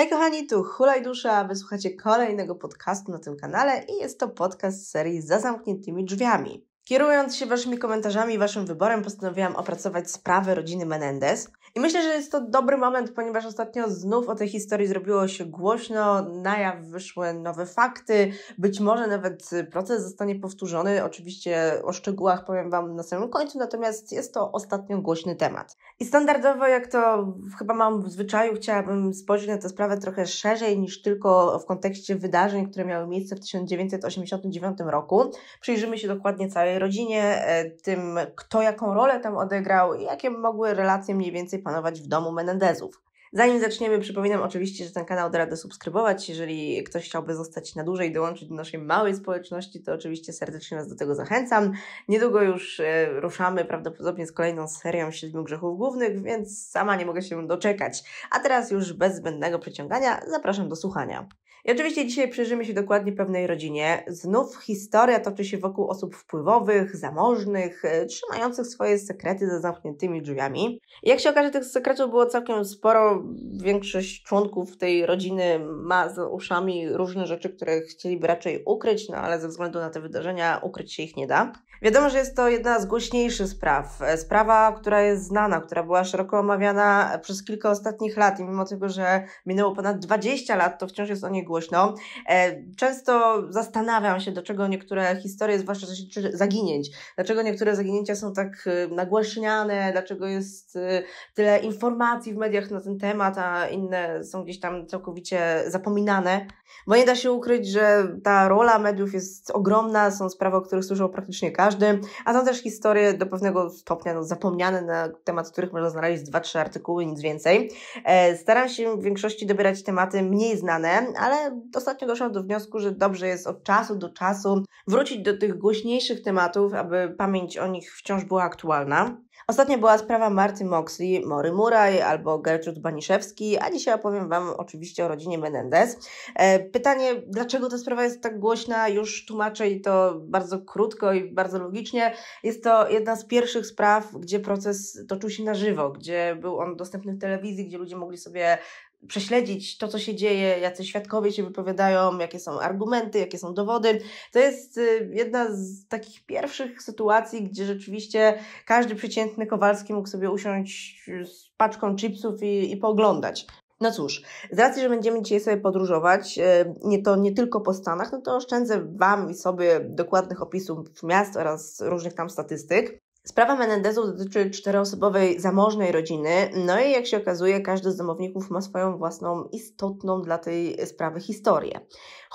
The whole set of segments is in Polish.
Hej kochani, tu Hulaj Dusza, wysłuchacie kolejnego podcastu na tym kanale i jest to podcast z serii Za zamkniętymi drzwiami. Kierując się Waszymi komentarzami i Waszym wyborem, postanowiłam opracować sprawę rodziny Menendez. I myślę, że jest to dobry moment, ponieważ ostatnio znów o tej historii zrobiło się głośno, na jaw wyszły nowe fakty, być może nawet proces zostanie powtórzony. Oczywiście o szczegółach powiem Wam na samym końcu, natomiast jest to ostatnio głośny temat. I standardowo, jak to chyba mam w zwyczaju, chciałabym spojrzeć na tę sprawę trochę szerzej niż tylko w kontekście wydarzeń, które miały miejsce w 1989 roku. Przyjrzymy się dokładnie całej rodzinie, e, tym kto jaką rolę tam odegrał i jakie mogły relacje mniej więcej panować w domu Menendezów. Zanim zaczniemy, przypominam oczywiście, że ten kanał da radę subskrybować. Jeżeli ktoś chciałby zostać na dłużej i dołączyć do naszej małej społeczności, to oczywiście serdecznie Was do tego zachęcam. Niedługo już e, ruszamy prawdopodobnie z kolejną serią siedmiu grzechów głównych, więc sama nie mogę się doczekać. A teraz już bez zbędnego przeciągania zapraszam do słuchania. I oczywiście dzisiaj przyjrzymy się dokładnie pewnej rodzinie. Znów historia toczy się wokół osób wpływowych, zamożnych, e, trzymających swoje sekrety za zamkniętymi drzwiami. I jak się okaże, tych sekretów było całkiem sporo. Większość członków tej rodziny ma za uszami różne rzeczy, które chcieliby raczej ukryć, no ale ze względu na te wydarzenia ukryć się ich nie da. Wiadomo, że jest to jedna z głośniejszych spraw. E, sprawa, która jest znana, która była szeroko omawiana przez kilka ostatnich lat i mimo tego, że minęło ponad 20 lat, to wciąż jest o niej głośno. E, często zastanawiam się, dlaczego niektóre historie, zwłaszcza zaginięć, dlaczego niektóre zaginięcia są tak y, nagłaśniane, dlaczego jest y, tyle informacji w mediach na ten temat, a inne są gdzieś tam całkowicie zapominane. Bo nie da się ukryć, że ta rola mediów jest ogromna, są sprawy, o których słyszał praktycznie każdy, a są też historie do pewnego stopnia no, zapomniane, na temat których można znaleźć dwa, trzy artykuły, nic więcej. E, staram się w większości dobierać tematy mniej znane, ale ostatnio doszłam do wniosku, że dobrze jest od czasu do czasu wrócić do tych głośniejszych tematów, aby pamięć o nich wciąż była aktualna. Ostatnio była sprawa Marty Moxley, Mory Murray albo Gertrude Baniszewski, a dzisiaj opowiem Wam oczywiście o rodzinie Menendez. E, pytanie, dlaczego ta sprawa jest tak głośna, już tłumaczę i to bardzo krótko i bardzo logicznie. Jest to jedna z pierwszych spraw, gdzie proces toczył się na żywo, gdzie był on dostępny w telewizji, gdzie ludzie mogli sobie prześledzić to, co się dzieje, jacy świadkowie się wypowiadają, jakie są argumenty, jakie są dowody. To jest y, jedna z takich pierwszych sytuacji, gdzie rzeczywiście każdy przeciętny Kowalski mógł sobie usiąść z paczką chipsów i, i pooglądać. No cóż, z racji, że będziemy dzisiaj sobie podróżować, y, nie to nie tylko po Stanach, no to oszczędzę Wam i sobie dokładnych opisów miast oraz różnych tam statystyk. Sprawa Menendezu dotyczy czteroosobowej zamożnej rodziny, no i jak się okazuje, każdy z domowników ma swoją własną, istotną dla tej sprawy historię.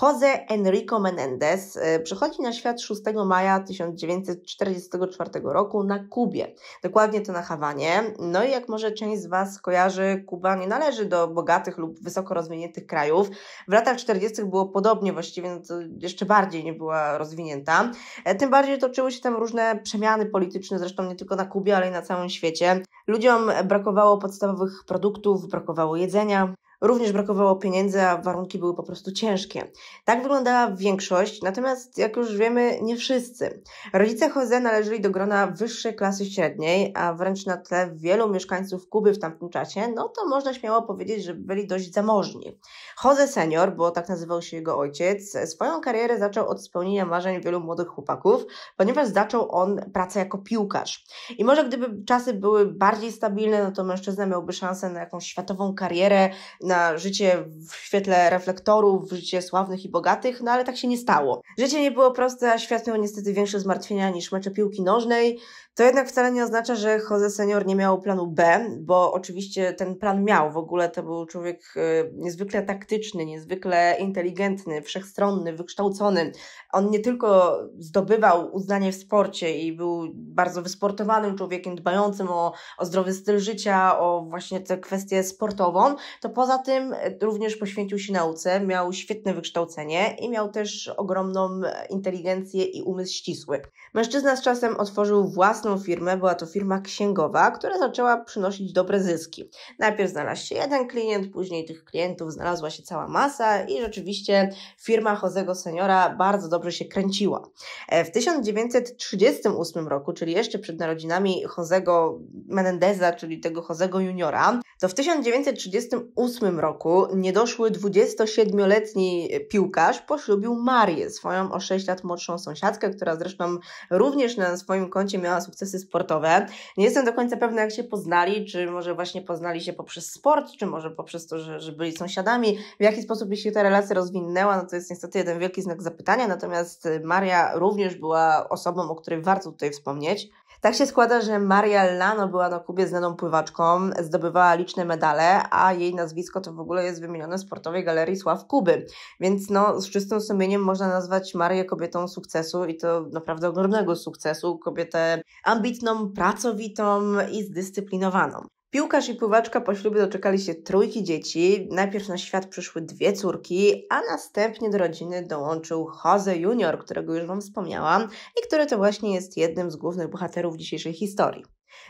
Jose Enrico Menendez y, przychodzi na świat 6 maja 1944 roku na Kubie, dokładnie to na Hawanie. No i jak może część z Was kojarzy, Kuba nie należy do bogatych lub wysoko rozwiniętych krajów. W latach 40. było podobnie właściwie, no to jeszcze bardziej nie była rozwinięta. E, tym bardziej toczyły się tam różne przemiany polityczne zresztą nie tylko na Kubie, ale i na całym świecie. Ludziom brakowało podstawowych produktów, brakowało jedzenia, Również brakowało pieniędzy, a warunki były po prostu ciężkie. Tak wyglądała większość, natomiast jak już wiemy, nie wszyscy. Rodzice Jose należeli do grona wyższej klasy średniej, a wręcz na tle wielu mieszkańców Kuby w tamtym czasie, no to można śmiało powiedzieć, że byli dość zamożni. Jose senior, bo tak nazywał się jego ojciec, swoją karierę zaczął od spełnienia marzeń wielu młodych chłopaków, ponieważ zaczął on pracę jako piłkarz. I może gdyby czasy były bardziej stabilne, no to mężczyzna miałby szansę na jakąś światową karierę, na życie w świetle reflektorów, w życie sławnych i bogatych, no ale tak się nie stało. Życie nie było proste, a świat miał niestety większe zmartwienia niż mecze piłki nożnej, to jednak wcale nie oznacza, że Jose Senior nie miał planu B, bo oczywiście ten plan miał. W ogóle to był człowiek y, niezwykle taktyczny, niezwykle inteligentny, wszechstronny, wykształcony. On nie tylko zdobywał uznanie w sporcie i był bardzo wysportowanym człowiekiem, dbającym o, o zdrowy styl życia, o właśnie tę kwestię sportową, to poza tym również poświęcił się nauce, miał świetne wykształcenie i miał też ogromną inteligencję i umysł ścisły. Mężczyzna z czasem otworzył własny własną firmę, była to firma księgowa, która zaczęła przynosić dobre zyski. Najpierw znalazł się jeden klient, później tych klientów znalazła się cała masa i rzeczywiście firma Josego Seniora bardzo dobrze się kręciła. E, w 1938 roku, czyli jeszcze przed narodzinami Josego Menendeza, czyli tego Josego Juniora, to w 1938 roku niedoszły 27-letni piłkarz poślubił Marię, swoją o 6 lat młodszą sąsiadkę, która zresztą również na swoim koncie miała sukcesy sportowe. Nie jestem do końca pewna, jak się poznali, czy może właśnie poznali się poprzez sport, czy może poprzez to, że, że byli sąsiadami. W jaki sposób się ta relacja rozwinęła, no to jest niestety jeden wielki znak zapytania, natomiast Maria również była osobą, o której warto tutaj wspomnieć. Tak się składa, że Maria Lano była na Kubie znaną pływaczką, zdobywała liczne medale, a jej nazwisko to w ogóle jest wymienione w Sportowej Galerii Sław Kuby. Więc no, z czystym sumieniem można nazwać Marię kobietą sukcesu i to naprawdę ogromnego sukcesu. Kobietę ambitną, pracowitą i zdyscyplinowaną. Piłkarz i pływaczka po ślubie doczekali się trójki dzieci. Najpierw na świat przyszły dwie córki, a następnie do rodziny dołączył Jose Junior, którego już Wam wspomniałam i który to właśnie jest jednym z głównych bohaterów dzisiejszej historii.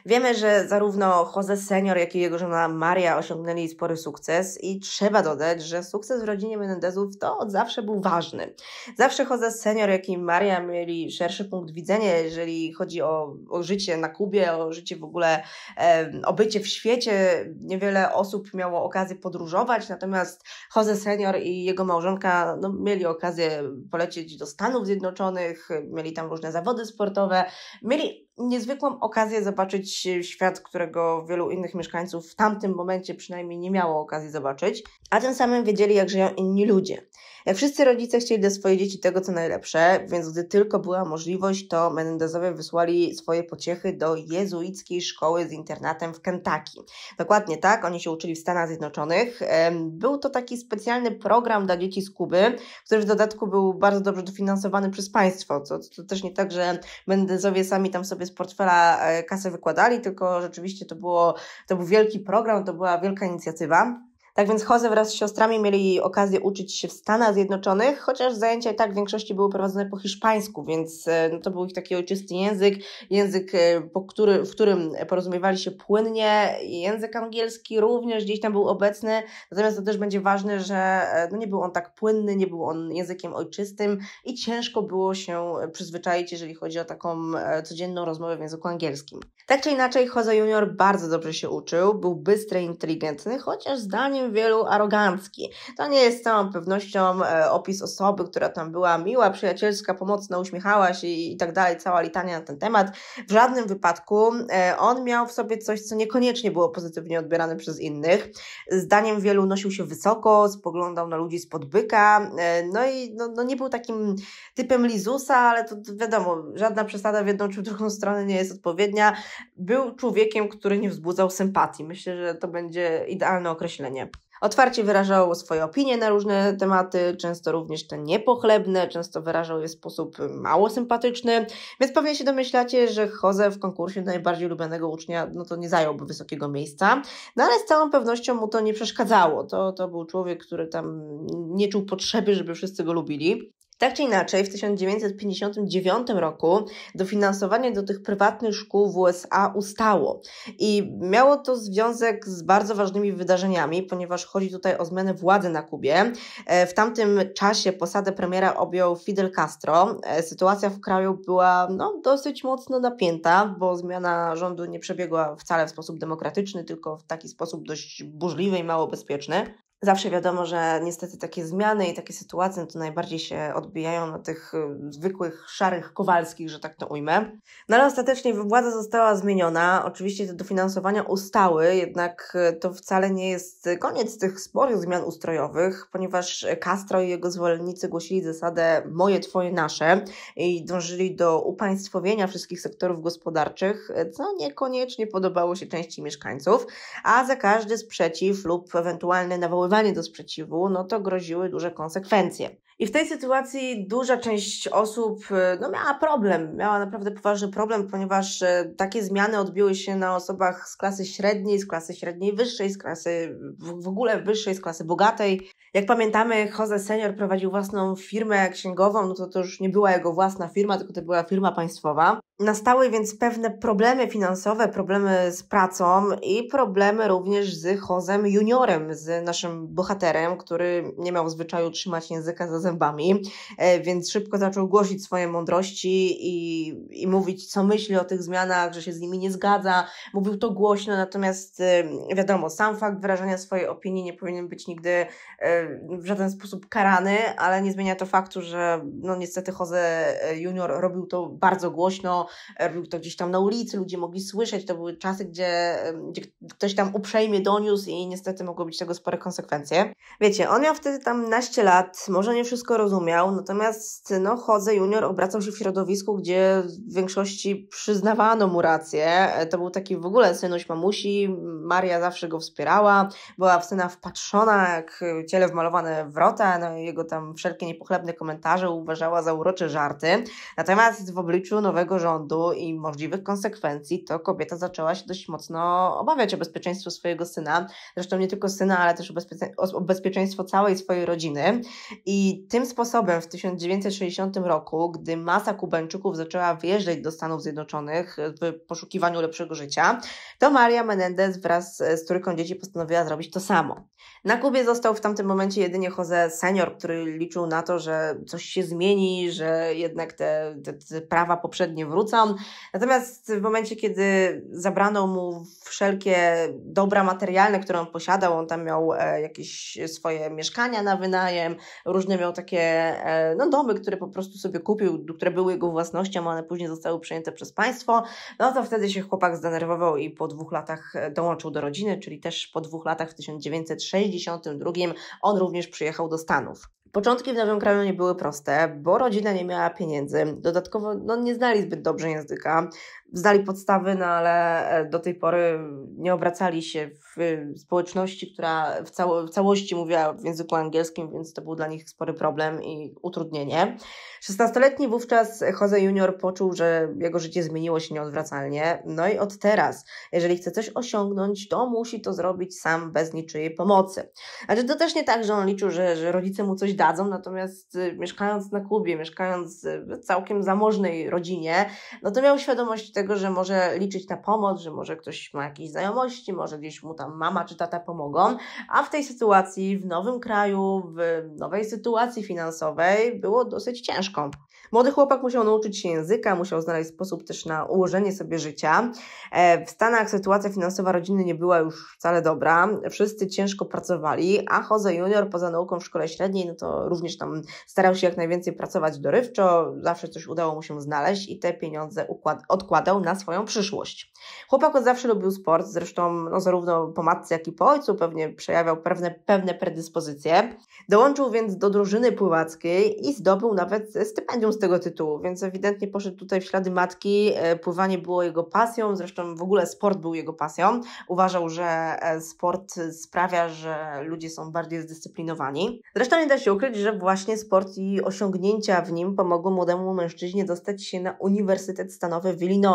Wiemy, że zarówno Jose Senior, jak i jego żona Maria osiągnęli spory sukces i trzeba dodać, że sukces w rodzinie Menendezów to od zawsze był ważny. Zawsze Jose Senior, jak i Maria mieli szerszy punkt widzenia, jeżeli chodzi o, o życie na Kubie, o życie w ogóle, e, o bycie w świecie. Niewiele osób miało okazję podróżować, natomiast Jose Senior i jego małżonka no, mieli okazję polecieć do Stanów Zjednoczonych, mieli tam różne zawody sportowe, mieli niezwykłą okazję zobaczyć e, świat, którego wielu innych mieszkańców w tamtym momencie przynajmniej nie miało okazji zobaczyć, a tym samym wiedzieli, jak żyją inni ludzie. Wszyscy rodzice chcieli dla swoich dzieci tego, co najlepsze, więc gdy tylko była możliwość, to Menendezowie wysłali swoje pociechy do jezuickiej szkoły z internatem w Kentucky. Dokładnie tak, oni się uczyli w Stanach Zjednoczonych. Był to taki specjalny program dla dzieci z Kuby, który w dodatku był bardzo dobrze dofinansowany przez państwo. To, to też nie tak, że Mendezowie sami tam sobie z portfela e, kasę wykładali, tylko rzeczywiście to, było, to był wielki program, to była wielka inicjatywa. Tak więc Jose wraz z siostrami mieli okazję uczyć się w Stanach Zjednoczonych, chociaż zajęcia i tak w większości były prowadzone po hiszpańsku, więc e, no, to był ich taki ojczysty język, język, e, po który, w którym porozumiewali się płynnie, język angielski również gdzieś tam był obecny, natomiast to też będzie ważne, że e, no, nie był on tak płynny, nie był on językiem ojczystym i ciężko było się przyzwyczaić, jeżeli chodzi o taką codzienną rozmowę w języku angielskim. Tak czy inaczej, Jose Junior bardzo dobrze się uczył, był bystry, inteligentny, chociaż zdaniem wielu arogancki. To nie jest z całą pewnością e, opis osoby, która tam była miła, przyjacielska, pomocna, uśmiechała się i tak dalej, cała litania na ten temat. W żadnym wypadku e, on miał w sobie coś, co niekoniecznie było pozytywnie odbierane przez innych. Zdaniem wielu nosił się wysoko, spoglądał na ludzi spod byka, e, no i no, no nie był takim typem Lizusa, ale to wiadomo, żadna przesada w jedną czy w drugą stronę nie jest odpowiednia. Był człowiekiem, który nie wzbudzał sympatii. Myślę, że to będzie idealne określenie. Otwarcie wyrażał swoje opinie na różne tematy, często również te niepochlebne, często wyrażał je w sposób y, mało sympatyczny, więc pewnie się domyślacie, że Jose w konkursie najbardziej lubianego ucznia, no to nie zająłby wysokiego miejsca, no ale z całą pewnością mu to nie przeszkadzało. To, to był człowiek, który tam nie czuł potrzeby, żeby wszyscy go lubili. Tak czy inaczej, w 1959 roku dofinansowanie do tych prywatnych szkół w USA ustało i miało to związek z bardzo ważnymi wydarzeniami, ponieważ chodzi tutaj o zmianę władzy na Kubie. E, w tamtym czasie posadę premiera objął Fidel Castro. E, sytuacja w kraju była no, dosyć mocno napięta, bo zmiana rządu nie przebiegła wcale w sposób demokratyczny, tylko w taki sposób dość burzliwy i mało bezpieczny. Zawsze wiadomo, że niestety takie zmiany i takie sytuacje no to najbardziej się odbijają na tych y, zwykłych, szarych kowalskich, że tak to ujmę. No ale ostatecznie władza została zmieniona. Oczywiście te dofinansowania ustały, jednak y, to wcale nie jest koniec tych sporych zmian ustrojowych, ponieważ Castro i jego zwolennicy głosili zasadę moje, twoje, nasze i dążyli do upaństwowienia wszystkich sektorów gospodarczych, co niekoniecznie podobało się części mieszkańców, a za każdy sprzeciw lub ewentualne nawoływanie nawoływanie do sprzeciwu, no to groziły duże konsekwencje. I w tej sytuacji duża część osób e, no, miała problem, miała naprawdę poważny problem, ponieważ e, takie zmiany odbiły się na osobach z klasy średniej, z klasy średniej wyższej, z klasy w ogóle wyższej, z klasy bogatej. Jak pamiętamy, Jose Senior prowadził własną firmę księgową, no to to już nie była jego własna firma, tylko to była firma państwowa. Nastały więc pewne problemy finansowe, problemy z pracą i problemy również z Hozem Juniorem, z naszym bohaterem, który nie miał zwyczaju trzymać języka za zębami, e, więc szybko zaczął głosić swoje mądrości i, i mówić, co myśli o tych zmianach, że się z nimi nie zgadza. Mówił to głośno, natomiast e, wiadomo, sam fakt wyrażania swojej opinii nie powinien być nigdy e, w żaden sposób karany, ale nie zmienia to faktu, że no niestety Jose Junior robił to bardzo głośno robił to gdzieś tam na ulicy, ludzie mogli słyszeć, to były czasy, gdzie, gdzie ktoś tam uprzejmie doniósł i niestety mogło być tego spore konsekwencje. Wiecie, on miał wtedy tam naście lat, może nie wszystko rozumiał, natomiast no Chodze junior obracał się w środowisku, gdzie w większości przyznawano mu rację, to był taki w ogóle synuś mamusi, Maria zawsze go wspierała, była w syna wpatrzona jak ciele wmalowane wrota, no jego tam wszelkie niepochlebne komentarze uważała za urocze żarty, natomiast w obliczu nowego rządu sądu i możliwych konsekwencji, to kobieta zaczęła się dość mocno obawiać o bezpieczeństwo swojego syna, zresztą nie tylko syna, ale też o, o bezpieczeństwo całej swojej rodziny. I tym sposobem w 1960 roku, gdy masa Kubańczyków zaczęła wyjeżdżać do Stanów Zjednoczonych w poszukiwaniu lepszego życia, to Maria Menendez wraz z trójką dzieci postanowiła zrobić to samo. Na Kubie został w tamtym momencie jedynie Jose Senior, który liczył na to, że coś się zmieni, że jednak te, te, te prawa poprzednie wrócą Natomiast w momencie, kiedy zabrano mu wszelkie dobra materialne, które on posiadał, on tam miał e, jakieś swoje mieszkania na wynajem, różne miał takie e, no, domy, które po prostu sobie kupił, które były jego własnością, one później zostały przejęte przez państwo, no to wtedy się chłopak zdenerwował i po dwóch latach e, dołączył do rodziny, czyli też po dwóch latach w 1962 on również przyjechał do Stanów. Początki w nowym kraju nie były proste, bo rodzina nie miała pieniędzy, dodatkowo no, nie znali zbyt dobrze języka, zdali podstawy, no ale e, do tej pory nie obracali się w y, społeczności, która w, cało, w całości mówiła w języku angielskim, więc to był dla nich spory problem i utrudnienie. 16-letni wówczas Jose Junior poczuł, że jego życie zmieniło się nieodwracalnie. No i od teraz, jeżeli chce coś osiągnąć, to musi to zrobić sam, bez niczyjej pomocy. Znaczy to też nie tak, że on liczył, że, że rodzice mu coś dadzą, natomiast y, mieszkając na Kubie, mieszkając w całkiem zamożnej rodzinie, no to miał świadomość tego, tego, że może liczyć na pomoc, że może ktoś ma jakieś znajomości, może gdzieś mu tam mama czy tata pomogą, a w tej sytuacji, w nowym kraju, w nowej sytuacji finansowej było dosyć ciężko. Młody chłopak musiał nauczyć się języka, musiał znaleźć sposób też na ułożenie sobie życia. E, w Stanach sytuacja finansowa rodziny nie była już wcale dobra. Wszyscy ciężko pracowali, a Jose Junior poza nauką w szkole średniej, no to również tam starał się jak najwięcej pracować dorywczo, zawsze coś udało mu się znaleźć i te pieniądze układ- odkładał na swoją przyszłość. Chłopak od zawsze lubił sport, zresztą no, zarówno po matce, jak i po ojcu pewnie przejawiał pewne, pewne predyspozycje. Dołączył więc do drużyny pływackiej i zdobył nawet stypendium z tego tytułu, więc ewidentnie poszedł tutaj w ślady matki. E, pływanie było jego pasją, zresztą w ogóle sport był jego pasją. Uważał, że e, sport sprawia, że ludzie są bardziej zdyscyplinowani. Zresztą nie da się ukryć, że właśnie sport i osiągnięcia w nim pomogły młodemu mężczyźnie dostać się na Uniwersytet Stanowy w Illinois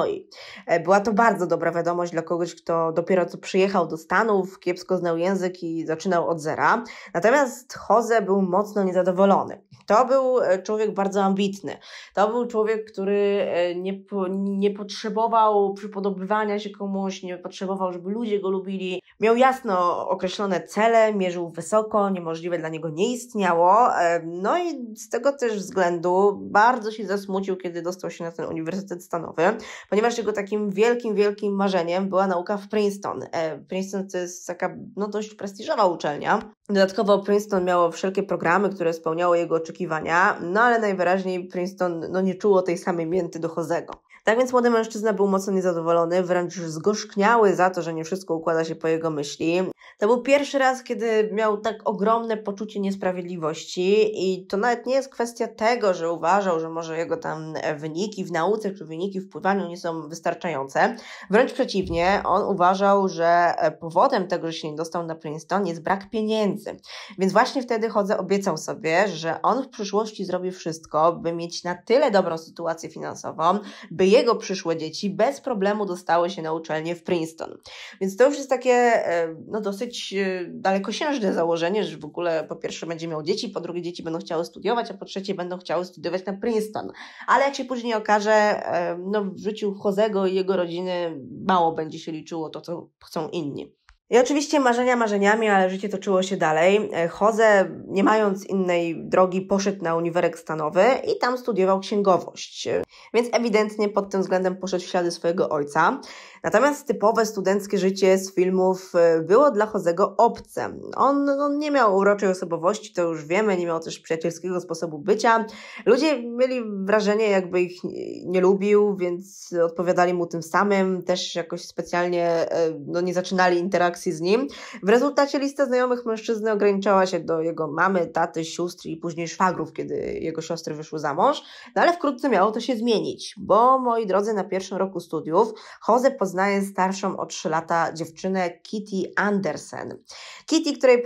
E, była to bardzo dobra wiadomość dla kogoś, kto dopiero co przyjechał do Stanów, kiepsko znał język i zaczynał od zera. Natomiast Jose był mocno niezadowolony. To był e, człowiek bardzo ambitny. To był człowiek, który e, nie, nie potrzebował przypodobywania się komuś, nie potrzebował, żeby ludzie go lubili. Miał jasno określone cele, mierzył wysoko, niemożliwe dla niego nie istniało. No i z tego też względu bardzo się zasmucił, kiedy dostał się na ten uniwersytet stanowy, ponieważ jego takim wielkim, wielkim marzeniem była nauka w Princeton. E, Princeton to jest taka no, dość prestiżowa uczelnia. Dodatkowo Princeton miało wszelkie programy, które spełniały jego oczekiwania, no ale najwyraźniej Princeton no, nie czuło tej samej mięty do Hozego. Tak więc młody mężczyzna był mocno niezadowolony, wręcz zgorzkniały za to, że nie wszystko układa się po jego myśli. To był pierwszy raz, kiedy miał tak ogromne poczucie niesprawiedliwości i to nawet nie jest kwestia tego, że uważał, że może jego tam wyniki w nauce czy wyniki w pływaniu nie są wystarczające. Wręcz przeciwnie, on uważał, że powodem tego, że się nie dostał na Princeton jest brak pieniędzy. Więc właśnie wtedy chodzę obiecał sobie, że on w przyszłości zrobi wszystko, by mieć na tyle dobrą sytuację finansową, by je jego przyszłe dzieci bez problemu dostały się na uczelnię w Princeton. Więc to już jest takie e, no, dosyć e, dalekosiężne założenie, że w ogóle po pierwsze będzie miał dzieci, po drugie dzieci będą chciały studiować, a po trzecie będą chciały studiować na Princeton. Ale jak się później okaże, e, no, w życiu Josego i jego rodziny mało będzie się liczyło to, co chcą inni. I oczywiście marzenia marzeniami, ale życie toczyło się dalej. Chodzę, e, nie mając innej drogi, poszedł na uniwerek stanowy i tam studiował księgowość. Więc ewidentnie pod tym względem poszedł w ślady swojego ojca. Natomiast typowe studenckie życie z filmów e, było dla Josego obce. On, on nie miał uroczej osobowości, to już wiemy, nie miał też przyjacielskiego sposobu bycia. Ludzie mieli wrażenie, jakby ich nie lubił, więc odpowiadali mu tym samym, też jakoś specjalnie e, no, nie zaczynali interakcji z nim. W rezultacie lista znajomych mężczyzny ograniczała się do jego mamy, taty, sióstr i później szwagrów, kiedy jego siostry wyszły za mąż. No ale wkrótce miało to się zmienić, bo moi drodzy, na pierwszym roku studiów Jose poz poznaje starszą o 3 lata dziewczynę Kitty Andersen. Kitty, której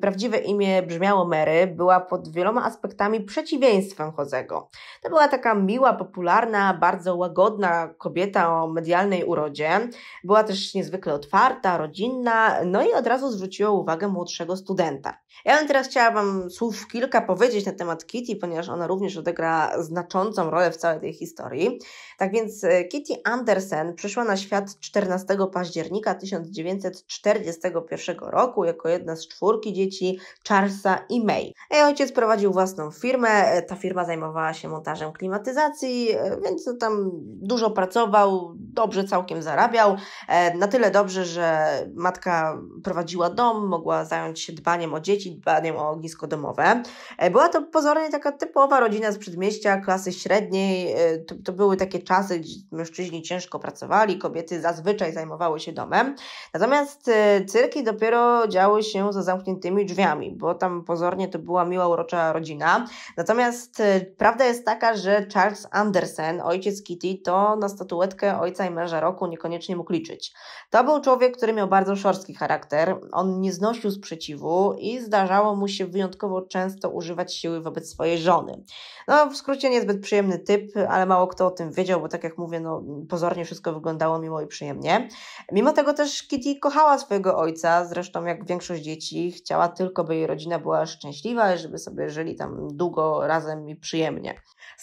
prawdziwe imię brzmiało Mary, była pod wieloma aspektami przeciwieństwem Josego. To była taka miła, popularna, bardzo łagodna kobieta o medialnej urodzie. Była też niezwykle otwarta, rodzinna, no i od razu zwróciła uwagę młodszego studenta. Ja bym teraz chciała Wam słów kilka powiedzieć na temat Kitty, ponieważ ona również odegra znaczącą rolę w całej tej historii. Tak więc e, Kitty Andersen przyszła na świat 14 października 1941 roku jako jedna z czwórki dzieci Charlesa i May. Jej ojciec prowadził własną firmę, e, ta firma zajmowała się montażem klimatyzacji, e, więc no tam dużo pracował, dobrze całkiem zarabiał, e, na tyle dobrze, że matka prowadziła dom, mogła zająć się dbaniem o dzieci, dbaniem o ognisko domowe. Była to pozornie taka typowa rodzina z przedmieścia, klasy średniej, to, to były takie czasy, gdzie mężczyźni ciężko pracowali, kobiety kobiety zazwyczaj zajmowały się domem. Natomiast e, cyrki dopiero działy się za zamkniętymi drzwiami, bo tam pozornie to była miła, urocza rodzina. Natomiast e, prawda jest taka, że Charles Andersen, ojciec Kitty, to na statuetkę ojca i męża roku niekoniecznie mógł liczyć. To był człowiek, który miał bardzo szorstki charakter. On nie znosił sprzeciwu i zdarzało mu się wyjątkowo często używać siły wobec swojej żony. No, w skrócie niezbyt przyjemny typ, ale mało kto o tym wiedział, bo tak jak mówię, no, pozornie wszystko wyglądało miło i przyjemnie. Mimo tego też Kitty kochała swojego ojca, zresztą jak większość dzieci, chciała tylko, by jej rodzina była szczęśliwa i żeby sobie żyli tam długo razem i przyjemnie.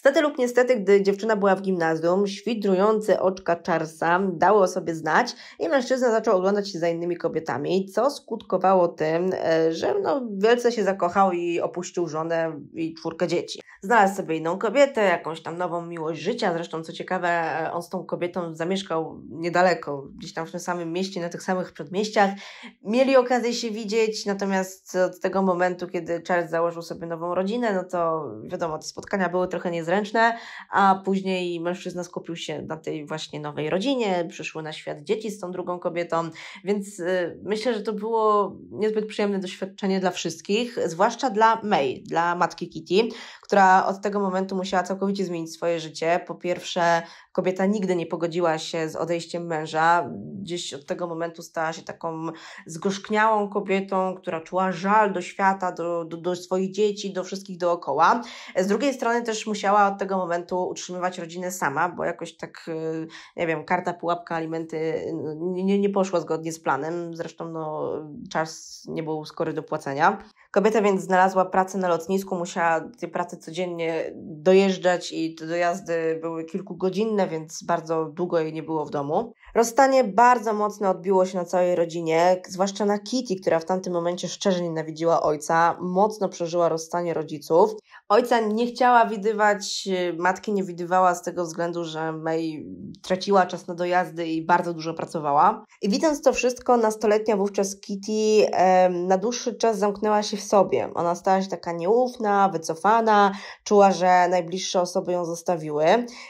Stety lub niestety, gdy dziewczyna była w gimnazjum, świdrujące oczka Charlesa dały o sobie znać i mężczyzna zaczął oglądać się za innymi kobietami, co skutkowało tym, e, że no, wielce się zakochał i opuścił żonę i czwórkę dzieci. Znalazł sobie inną kobietę, jakąś tam nową miłość życia, zresztą co ciekawe, e, on z tą kobietą zamieszkał niedaleko, gdzieś tam w tym samym mieście, na tych samych przedmieściach. Mieli okazję się widzieć, natomiast od tego momentu, kiedy Charles założył sobie nową rodzinę, no to wiadomo, te spotkania były trochę niezręczne, zręczne, a później mężczyzna skupił się na tej właśnie nowej rodzinie, przyszły na świat dzieci z tą drugą kobietą, więc y, myślę, że to było niezbyt przyjemne doświadczenie dla wszystkich, zwłaszcza dla May, dla matki Kitty, która od tego momentu musiała całkowicie zmienić swoje życie. Po pierwsze, kobieta nigdy nie pogodziła się z odejściem męża. Gdzieś od tego momentu stała się taką zgorzkniałą kobietą, która czuła żal do świata, do, do, do swoich dzieci, do wszystkich dookoła. Z drugiej strony też musiała od tego momentu utrzymywać rodzinę sama, bo jakoś tak, y, nie wiem, karta pułapka alimenty y, nie, nie poszła zgodnie z planem. Zresztą no, czas nie był skory do płacenia. Kobieta więc znalazła pracę na lotnisku, musiała tej pracy codziennie dojeżdżać i te dojazdy były kilkugodzinne więc bardzo długo jej nie było w domu. Rozstanie bardzo mocno odbiło się na całej rodzinie, zwłaszcza na Kitty, która w tamtym momencie szczerze nienawidziła ojca, mocno przeżyła rozstanie rodziców. Ojca nie chciała widywać, matki nie widywała z tego względu, że May traciła czas na dojazdy i bardzo dużo pracowała. I widząc to wszystko, nastoletnia wówczas Kitty e, na dłuższy czas zamknęła się w sobie. Ona stała się taka nieufna, wycofana, czuła, że najbliższe osoby ją zostawiły,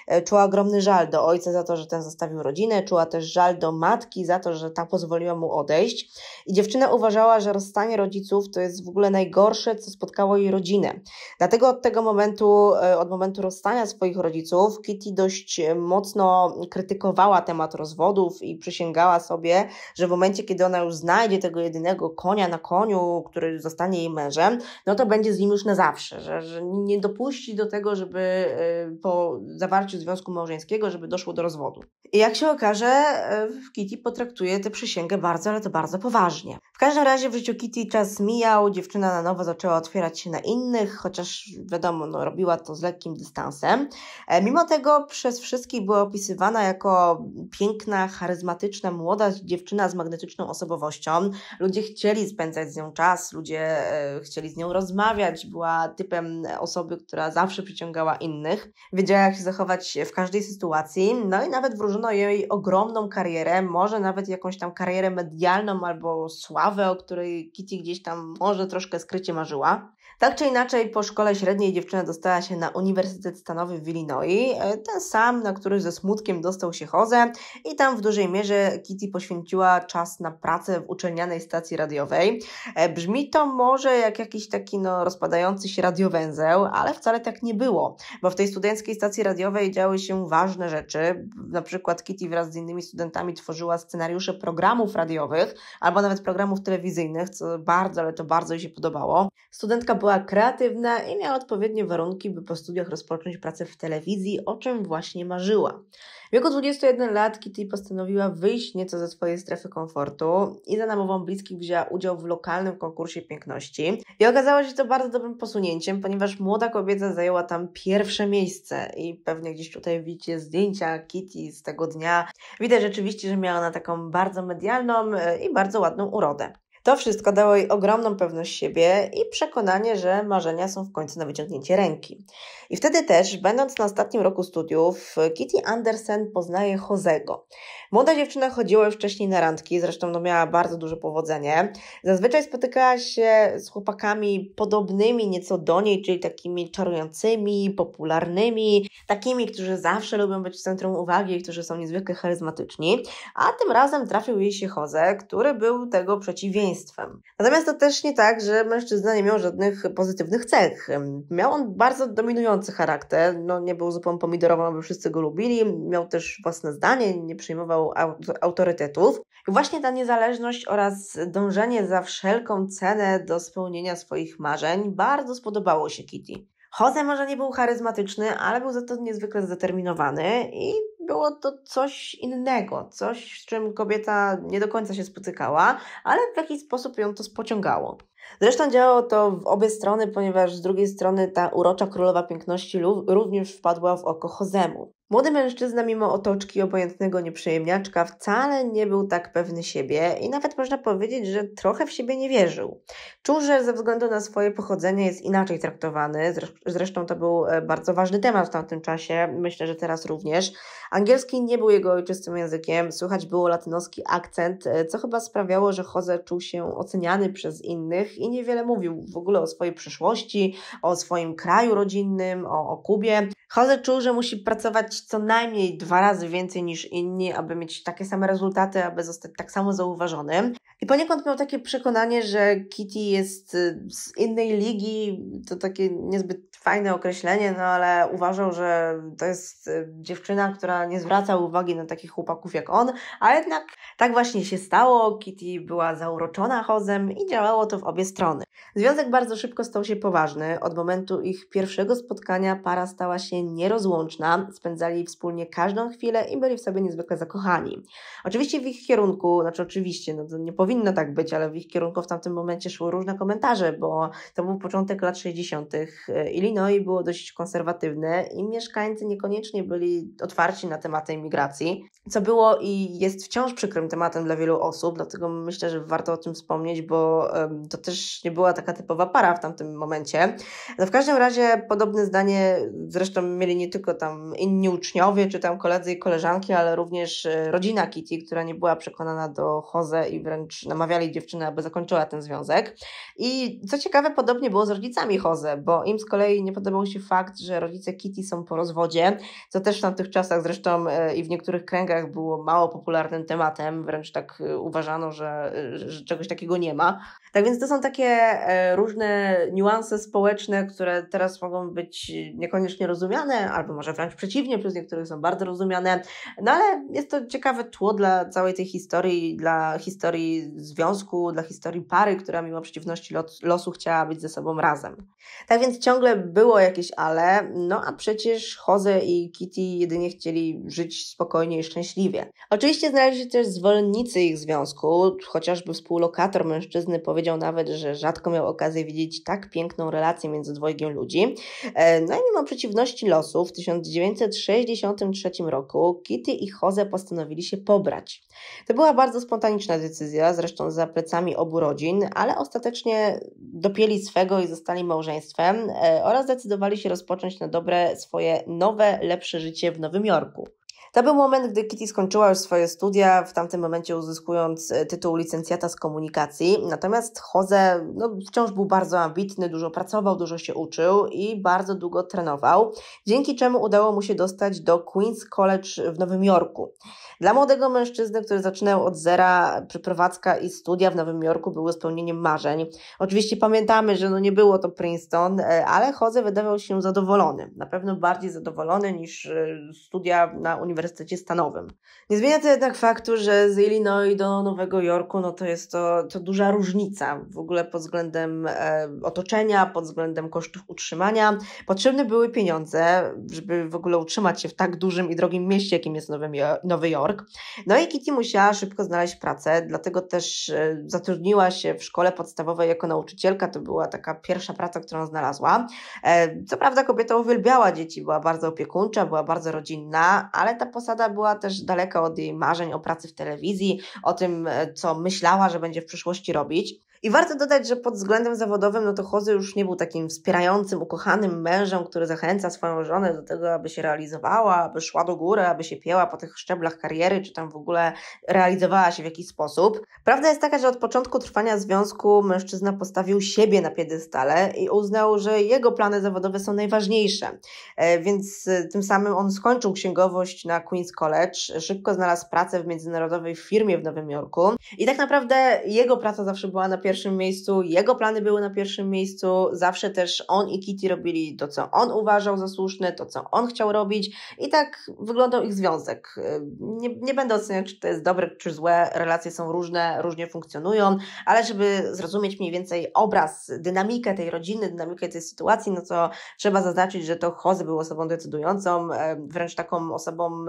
e, czuła ogromny żal do ojca za to, że ten zostawił rodzinę, czuła też żal do matki za to, że ta pozwoliła mu odejść. I dziewczyna uważała, że rozstanie rodziców to jest w ogóle najgorsze, co spotkało jej rodzinę. Dlatego od tego momentu, e, od momentu rozstania swoich rodziców, Kitty dość e, mocno krytykowała temat rozwodów i przysięgała sobie, że w momencie, kiedy ona już znajdzie tego jedynego konia na koniu, który zostanie jej mężem, no to będzie z nim już na zawsze, że, że nie dopuści do tego, żeby e, po zawarciu związku małżeńskiego, żeby doszło do rozwodu. I jak się okaże, E, Kitty potraktuje tę przysięgę bardzo, ale to bardzo poważnie. W każdym razie w życiu Kitty czas mijał, dziewczyna na nowo zaczęła otwierać się na innych, chociaż wiadomo, no, robiła to z lekkim dystansem. E, mimo tego przez wszystkich była opisywana jako piękna, charyzmatyczna, młoda dziewczyna z magnetyczną osobowością. Ludzie chcieli spędzać z nią czas, ludzie e, chcieli z nią rozmawiać, była typem osoby, która zawsze przyciągała innych, wiedziała jak się zachować w każdej sytuacji, no i nawet wróżono jej ogromne ogromną karierę, może nawet jakąś tam karierę medialną albo sławę, o której Kitty gdzieś tam może troszkę skrycie marzyła. Tak czy inaczej, po szkole średniej dziewczyna dostała się na Uniwersytet Stanowy w Illinois, e, ten sam, na który ze smutkiem dostał się Jose i tam w dużej mierze Kitty poświęciła czas na pracę w uczelnianej stacji radiowej. E, brzmi to może jak jakiś taki no, rozpadający się radiowęzeł, ale wcale tak nie było, bo w tej studenckiej stacji radiowej działy się ważne rzeczy, na przykład Kitty wraz z innymi studentami tworzyła scenariusze programów radiowych albo nawet programów telewizyjnych, co bardzo, ale to bardzo jej się podobało. Studentka była była kreatywna i miała odpowiednie warunki, by po studiach rozpocząć pracę w telewizji, o czym właśnie marzyła. W wieku 21 lat Kitty postanowiła wyjść nieco ze swojej strefy komfortu i za namową bliskich wzięła udział w lokalnym konkursie piękności. I okazało się to bardzo dobrym posunięciem, ponieważ młoda kobieta zajęła tam pierwsze miejsce i pewnie gdzieś tutaj widzicie zdjęcia Kitty z tego dnia. Widać rzeczywiście, że miała ona taką bardzo medialną e, i bardzo ładną urodę. To wszystko dało jej ogromną pewność siebie i przekonanie, że marzenia są w końcu na wyciągnięcie ręki. I wtedy też, będąc na ostatnim roku studiów, Kitty Andersen poznaje Josego. Młoda dziewczyna chodziła już wcześniej na randki, zresztą no miała bardzo duże powodzenie. Zazwyczaj spotykała się z chłopakami podobnymi nieco do niej, czyli takimi czarującymi, popularnymi, takimi, którzy zawsze lubią być w centrum uwagi i którzy są niezwykle charyzmatyczni. A tym razem trafił jej się Jose, który był tego przeciwieństwem. Natomiast to też nie tak, że mężczyzna nie miał żadnych pozytywnych cech. Miał on bardzo dominujący charakter, no nie był zupełnie pomidorową, aby wszyscy go lubili, miał też własne zdanie, nie przyjmował autorytetów. Właśnie ta niezależność oraz dążenie za wszelką cenę do spełnienia swoich marzeń bardzo spodobało się Kitty. Jose może nie był charyzmatyczny, ale był za to niezwykle zdeterminowany i było to coś innego, coś, z czym kobieta nie do końca się spotykała, ale w jakiś sposób ją to spociągało. Zresztą działało to w obie strony, ponieważ z drugiej strony ta urocza królowa piękności również wpadła w oko Josemu. Młody mężczyzna, mimo otoczki obojętnego nieprzyjemniaczka, wcale nie był tak pewny siebie i nawet można powiedzieć, że trochę w siebie nie wierzył. Czuł, że ze względu na swoje pochodzenie jest inaczej traktowany. Zresztą to był e, bardzo ważny temat w tamtym czasie, myślę, że teraz również. Angielski nie był jego ojczystym językiem, słychać było latynoski akcent, e, co chyba sprawiało, że Jose czuł się oceniany przez innych i niewiele mówił w ogóle o swojej przyszłości, o swoim kraju rodzinnym, o, o Kubie. Jose czuł, że musi pracować co najmniej dwa razy więcej niż inni, aby mieć takie same rezultaty, aby zostać tak samo zauważonym. I poniekąd miał takie przekonanie, że Kitty jest y, z innej ligi, to takie niezbyt fajne określenie, no ale uważał, że to jest y, dziewczyna, która nie zwraca uwagi na takich chłopaków jak on, a jednak tak właśnie się stało. Kitty była zauroczona Hozem i działało to w obie strony. Związek bardzo szybko stał się poważny. Od momentu ich pierwszego spotkania para stała się nierozłączna, spędzali wspólnie każdą chwilę i byli w sobie niezwykle zakochani. Oczywiście w ich kierunku, znaczy oczywiście, no to nie powinno tak być, ale w ich kierunku w tamtym momencie szły różne komentarze, bo to był początek lat 60. Y, i no i było dość konserwatywne i mieszkańcy niekoniecznie byli otwarci na tematy imigracji, co było i jest wciąż przykrym tematem dla wielu osób, dlatego myślę, że warto o tym wspomnieć, bo to też nie była taka typowa para w tamtym momencie. No w każdym razie podobne zdanie zresztą mieli nie tylko tam inni uczniowie, czy tam koledzy i koleżanki, ale również e, rodzina Kitty, która nie była przekonana do Jose i wręcz namawiali dziewczynę, aby zakończyła ten związek. I co ciekawe, podobnie było z rodzicami Jose, bo im z kolei nie podobał się fakt, że rodzice Kitty są po rozwodzie, co też w tamtych czasach zresztą e, i w niektórych kręgach było mało popularnym tematem, wręcz tak e, uważano, że, e, że czegoś takiego nie ma. Tak więc to są takie różne niuanse społeczne, które teraz mogą być niekoniecznie rozumiane, albo może wręcz przeciwnie, przez niektórych są bardzo rozumiane, no ale jest to ciekawe tło dla całej tej historii, dla historii związku, dla historii pary, która mimo przeciwności losu chciała być ze sobą razem. Tak więc ciągle było jakieś ale, no a przecież Jose i Kitty jedynie chcieli żyć spokojnie i szczęśliwie. Oczywiście znaleźli się też zwolennicy ich związku, chociażby współlokator mężczyzny powiedział nawet, że rzadko miał okazję widzieć tak piękną relację między dwojgiem ludzi. E, no i mimo przeciwności losu w 1963 roku Kitty i Jose postanowili się pobrać. To była bardzo spontaniczna decyzja, zresztą za plecami obu rodzin, ale ostatecznie dopięli swego i zostali małżeństwem e, oraz zdecydowali się rozpocząć na dobre swoje nowe, lepsze życie w Nowym Jorku. To był moment, gdy Kitty skończyła już swoje studia, w tamtym momencie uzyskując e, tytuł licencjata z komunikacji. Natomiast Jose no, wciąż był bardzo ambitny, dużo pracował, dużo się uczył i bardzo długo trenował, dzięki czemu udało mu się dostać do Queen's College w Nowym Jorku. Dla młodego mężczyzny, który zaczynał od zera, przeprowadzka i studia w Nowym Jorku były spełnieniem marzeń. Oczywiście pamiętamy, że no nie było to Princeton, e, ale Jose wydawał się zadowolony. Na pewno bardziej zadowolony niż e, studia na uniwersytecie Uniwersytecie Stanowym. Nie zmienia to jednak faktu, że z Illinois do Nowego Jorku no to jest to, to duża różnica w ogóle pod względem e, otoczenia, pod względem kosztów utrzymania. Potrzebne były pieniądze, żeby w ogóle utrzymać się w tak dużym i drogim mieście, jakim jest Nowy, Nowy Jork. No i Kitty musiała szybko znaleźć pracę, dlatego też e, zatrudniła się w szkole podstawowej jako nauczycielka. To była taka pierwsza praca, którą znalazła. E, co prawda kobieta uwielbiała dzieci, była bardzo opiekuńcza, była bardzo rodzinna, ale ta posada była też daleka od jej marzeń o pracy w telewizji, o tym, e, co myślała, że będzie w przyszłości robić. I warto dodać, że pod względem zawodowym, no to Jose już nie był takim wspierającym, ukochanym mężem, który zachęca swoją żonę do tego, aby się realizowała, aby szła do góry, aby się pieła po tych szczeblach kariery, czy tam w ogóle realizowała się w jakiś sposób. Prawda jest taka, że od początku trwania związku mężczyzna postawił siebie na piedestale i uznał, że jego plany zawodowe są najważniejsze. E, więc e, tym samym on skończył księgowość na Queen's College, szybko znalazł pracę w międzynarodowej firmie w Nowym Jorku i tak naprawdę jego praca zawsze była na piedestale pierwszym miejscu, jego plany były na pierwszym miejscu, zawsze też on i Kitty robili to, co on uważał za słuszne, to, co on chciał robić i tak wyglądał ich związek. Y, nie, nie będę oceniać, czy to jest dobre, czy złe, relacje są różne, różnie funkcjonują, ale żeby zrozumieć mniej więcej obraz, dynamikę tej rodziny, dynamikę tej sytuacji, no to trzeba zaznaczyć, że to Jose był osobą decydującą, wręcz taką osobą,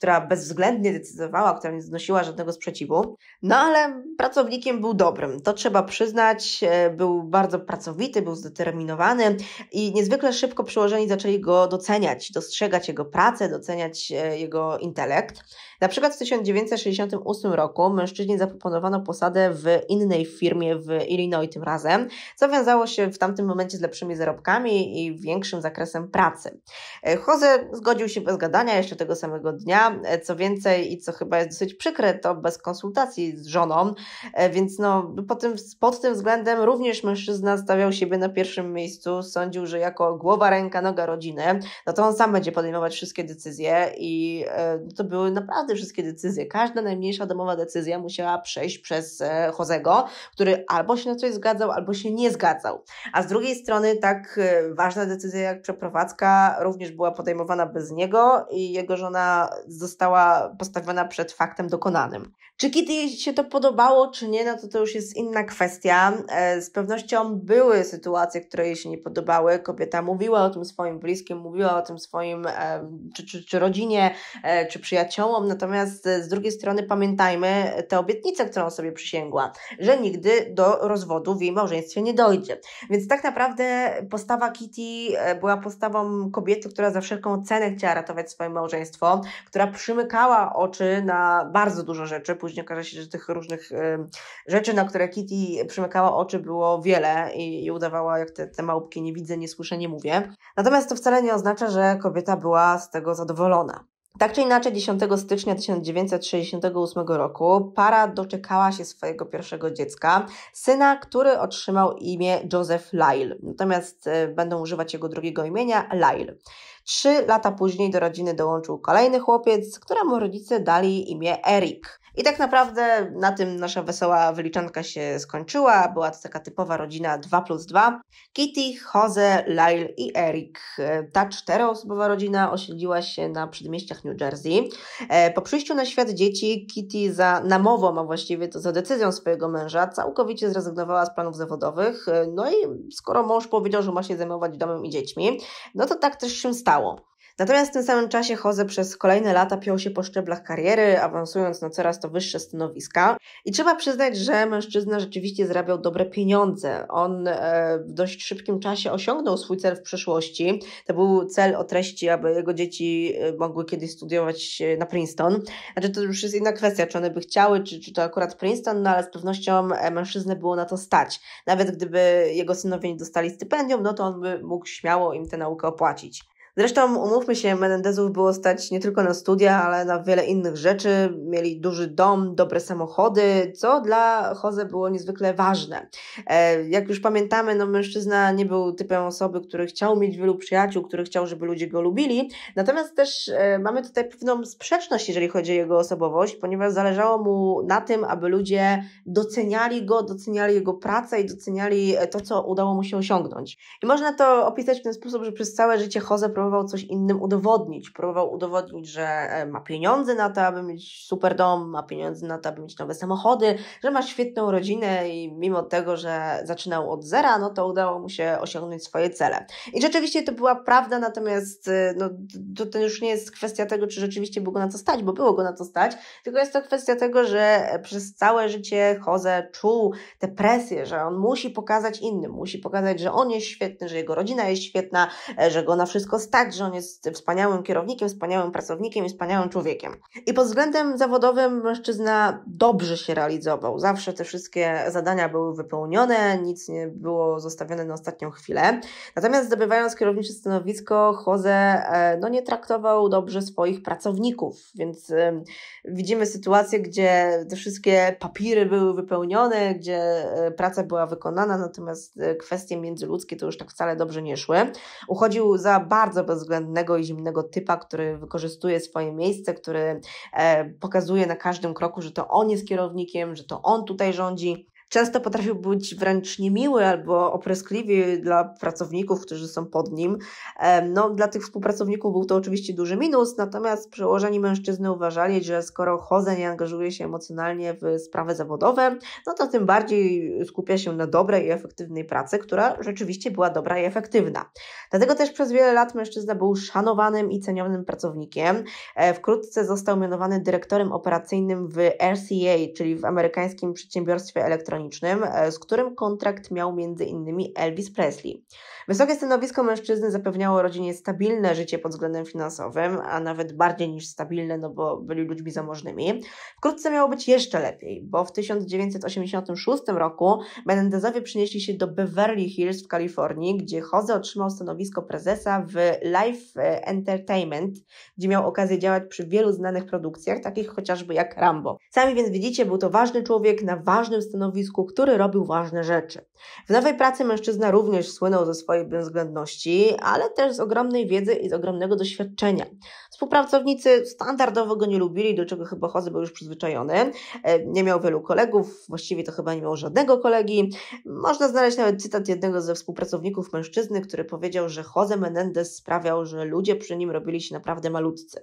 która bezwzględnie decydowała, która nie znosiła żadnego sprzeciwu. No ale pracownikiem był dobrym, to trzeba przyznać. E, był bardzo pracowity, był zdeterminowany i niezwykle szybko przełożeni zaczęli go doceniać, dostrzegać jego pracę, doceniać e, jego intelekt. Na przykład w 1968 roku mężczyźnie zaproponowano posadę w innej firmie w Illinois tym razem, co wiązało się w tamtym momencie z lepszymi zarobkami i większym zakresem pracy. E, Jose zgodził się bez gadania jeszcze tego samego dnia. E, co więcej i co chyba jest dosyć przykre, to bez konsultacji z żoną, e, więc no, pod tym, pod tym względem również mężczyzna stawiał siebie na pierwszym miejscu, sądził, że jako głowa, ręka, noga rodziny, no to on sam będzie podejmować wszystkie decyzje i no to były naprawdę wszystkie decyzje, każda najmniejsza domowa decyzja musiała przejść przez Josego, e, który albo się na coś zgadzał, albo się nie zgadzał. A z drugiej strony tak e, ważna decyzja jak przeprowadzka również była podejmowana bez niego i jego żona została postawiona przed faktem dokonanym. Czy Kitty się to podobało, czy nie, no to to już jest inna kwestia. E, z pewnością były sytuacje, które jej się nie podobały. Kobieta mówiła o tym swoim bliskim, mówiła o tym swoim czy, czy, czy rodzinie, czy przyjaciołom, natomiast e, z drugiej strony pamiętajmy e, tę obietnicę, którą sobie przysięgła, że nigdy do rozwodu w jej małżeństwie nie dojdzie. Więc tak naprawdę postawa Kitty e, była postawą kobiety, która za wszelką cenę chciała ratować swoje małżeństwo, która przymykała oczy na bardzo dużo rzeczy. Później okaże się, że tych różnych rzeczy, na które Kitty przymykała oczy, było wiele i, i udawała, jak te, te małpki nie widzę, nie słyszę, nie mówię. Natomiast to wcale nie oznacza, że kobieta była z tego zadowolona. Tak czy inaczej, 10 stycznia 1968 roku para doczekała się swojego pierwszego dziecka, syna, który otrzymał imię Joseph Lyle. Natomiast e, będą używać jego drugiego imienia Lyle. Trzy lata później do rodziny dołączył kolejny chłopiec, któremu rodzice dali imię Erik. I tak naprawdę na tym nasza wesoła wyliczanka się skończyła. Była to taka typowa rodzina 2 plus 2. Kitty, Jose, Lyle i Eric. E, ta czteroosobowa rodzina osiedliła się na przedmieściach New Jersey. E, po przyjściu na świat dzieci Kitty za namową, a właściwie to za decyzją swojego męża, całkowicie zrezygnowała z planów zawodowych. E, no i skoro mąż powiedział, że ma się zajmować domem i dziećmi, no to tak też się stało udało. Natomiast w tym samym czasie Jose przez kolejne lata piął się po szczeblach kariery, awansując na coraz to wyższe stanowiska. I trzeba przyznać, że mężczyzna rzeczywiście zarabiał dobre pieniądze. On e, w dość szybkim czasie osiągnął swój cel w przyszłości. To był cel o treści, aby jego dzieci e, mogły kiedyś studiować na Princeton. Znaczy to już jest inna kwestia, czy one by chciały, czy, czy to akurat Princeton, no ale z pewnością e, mężczyznę było na to stać. Nawet gdyby jego synowie nie dostali stypendium, no to on by mógł śmiało im tę naukę opłacić. Zresztą, umówmy się, Menendezów było stać nie tylko na studia, ale na wiele innych rzeczy. Mieli duży dom, dobre samochody, co dla Jose było niezwykle ważne. E, jak już pamiętamy, no mężczyzna nie był typem osoby, który chciał mieć wielu przyjaciół, który chciał, żeby ludzie go lubili. Natomiast też e, mamy tutaj pewną sprzeczność, jeżeli chodzi o jego osobowość, ponieważ zależało mu na tym, aby ludzie doceniali go, doceniali jego pracę i doceniali e, to, co udało mu się osiągnąć. I można to opisać w ten sposób, że przez całe życie Jose próbował coś innym udowodnić. Próbował udowodnić, że e, ma pieniądze na to, aby mieć super dom, ma pieniądze na to, aby mieć nowe samochody, że ma świetną rodzinę i mimo tego, że zaczynał od zera, no to udało mu się osiągnąć swoje cele. I rzeczywiście to była prawda, natomiast e, no, to, to już nie jest kwestia tego, czy rzeczywiście było go na to stać, bo było go na to stać, tylko jest to kwestia tego, że e, przez całe życie Jose czuł tę presję, że on musi pokazać innym, musi pokazać, że on jest świetny, że jego rodzina jest świetna, że go na wszystko stać, jest tak, że on jest wspaniałym kierownikiem, wspaniałym pracownikiem i wspaniałym człowiekiem. I pod względem zawodowym mężczyzna dobrze się realizował. Zawsze te wszystkie zadania były wypełnione, nic nie było zostawione na ostatnią chwilę. Natomiast zdobywając kierownicze stanowisko, Jose e, no, nie traktował dobrze swoich pracowników, więc y, widzimy sytuację, gdzie te wszystkie papiry były wypełnione, gdzie e, praca była wykonana, natomiast kwestie międzyludzkie to już tak wcale dobrze nie szły. Uchodził za bardzo bardzo bezwzględnego i zimnego typa, który wykorzystuje swoje miejsce, który e, pokazuje na każdym kroku, że to on jest kierownikiem, że to on tutaj rządzi często potrafił być wręcz niemiły albo opryskliwy dla pracowników, którzy są pod nim. No, dla tych współpracowników był to oczywiście duży minus, natomiast przełożeni mężczyzny uważali, że skoro Jose nie angażuje się emocjonalnie w sprawy zawodowe, no to tym bardziej skupia się na dobrej i efektywnej pracy, która rzeczywiście była dobra i efektywna. Dlatego też przez wiele lat mężczyzna był szanowanym i cenionym pracownikiem. E, wkrótce został mianowany dyrektorem operacyjnym w RCA, czyli w amerykańskim przedsiębiorstwie elektronicznym elektronicznym, e, z którym kontrakt miał m.in. Elvis Presley. Wysokie stanowisko mężczyzny zapewniało rodzinie stabilne życie pod względem finansowym, a nawet bardziej niż stabilne, no bo byli ludźmi zamożnymi. Wkrótce miało być jeszcze lepiej, bo w 1986 roku Menendezowie przenieśli się do Beverly Hills w Kalifornii, gdzie Jose otrzymał stanowisko prezesa w Life e, Entertainment, gdzie miał okazję działać przy wielu znanych produkcjach, takich chociażby jak Rambo. Sami więc widzicie, był to ważny człowiek na ważnym stanowisku, który robił ważne rzeczy. W nowej pracy mężczyzna również słynął ze swojej kulturowej bezwzględności, ale też z ogromnej wiedzy i z ogromnego doświadczenia. Współpracownicy standardowo go nie lubili, do czego chyba Jose był już przyzwyczajony. E, nie miał wielu kolegów, właściwie to chyba nie miał żadnego kolegi. Można znaleźć nawet cytat jednego ze współpracowników mężczyzny, który powiedział, że Jose Menendez sprawiał, że ludzie przy nim robili się naprawdę malutcy.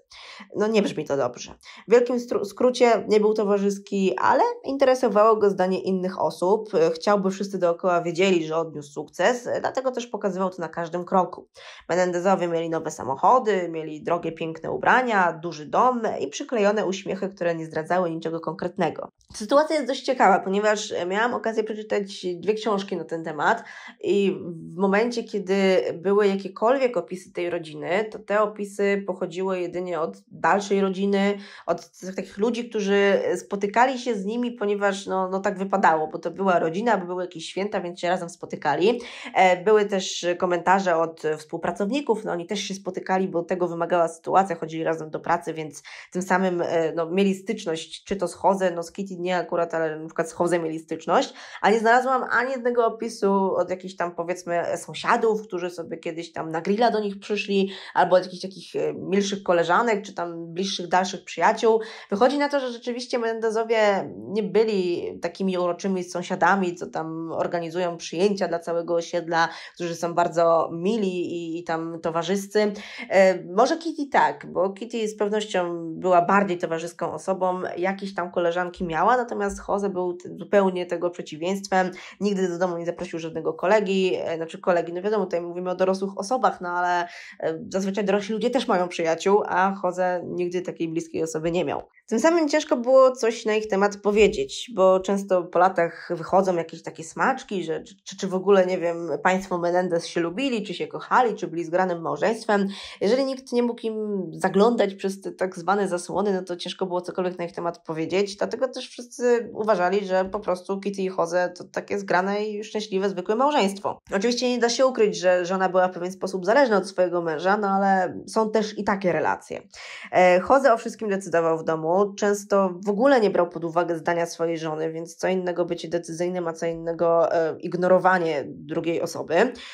No nie brzmi to dobrze. W wielkim skrócie nie był towarzyski, ale interesowało go zdanie innych osób. E, chciałby wszyscy dookoła wiedzieli, że odniósł sukces, e, dlatego też pokazywał to na każdym kroku. Menendezowie mieli nowe samochody, mieli drogie, piękne ubrania, duży dom i przyklejone uśmiechy, które nie zdradzały niczego konkretnego. Sytuacja jest dość ciekawa, ponieważ e, miałam okazję przeczytać dwie książki na ten temat i w momencie, kiedy były jakiekolwiek opisy tej rodziny, to te opisy pochodziły jedynie od dalszej rodziny, od takich ludzi, którzy spotykali się z nimi, ponieważ no, no tak wypadało, bo to była rodzina, bo były jakieś święta, więc się razem spotykali. E, były też też e, komentarze od e, współpracowników, no oni też się spotykali, bo tego wymagała sytuacja, chodzili razem do pracy, więc tym samym e, no, mieli styczność, czy to z Jose, no z Kitty nie akurat, ale na przykład z Jose mieli styczność, a nie znalazłam ani jednego opisu od jakichś tam powiedzmy sąsiadów, którzy sobie kiedyś tam na grilla do nich przyszli, albo od jakichś takich milszych koleżanek, czy tam bliższych, dalszych przyjaciół. Wychodzi na to, że rzeczywiście Mendezowie nie byli takimi uroczymi sąsiadami, co tam organizują przyjęcia dla całego osiedla, którzy są bardzo mili i, i tam towarzyscy. E, może Kitty tak, bo Kitty z pewnością była bardziej towarzyską osobą, jakieś tam koleżanki miała, natomiast Jose był zupełnie tego przeciwieństwem. Nigdy do domu nie zaprosił żadnego kolegi, e, znaczy kolegi, no wiadomo, tutaj mówimy o dorosłych osobach, no ale e, zazwyczaj dorośli ludzie też mają przyjaciół, a Jose nigdy takiej bliskiej osoby nie miał. Tym samym ciężko było coś na ich temat powiedzieć, bo często po latach wychodzą jakieś takie smaczki, że, czy, czy w ogóle, nie wiem, państwo Menendez będę się lubili, czy się kochali, czy byli zgranym małżeństwem. Jeżeli nikt nie mógł im zaglądać przez te tak zwane zasłony, no to ciężko było cokolwiek na ich temat powiedzieć, dlatego też wszyscy uważali, że po prostu Kitty i Jose to takie zgrane i szczęśliwe, zwykłe małżeństwo. Oczywiście nie da się ukryć, że żona była w pewien sposób zależna od swojego męża, no ale są też i takie relacje. E, Jose o wszystkim decydował w domu, często w ogóle nie brał pod uwagę zdania swojej żony, więc co innego bycie decyzyjnym, a co innego e, ignorowanie drugiej osoby.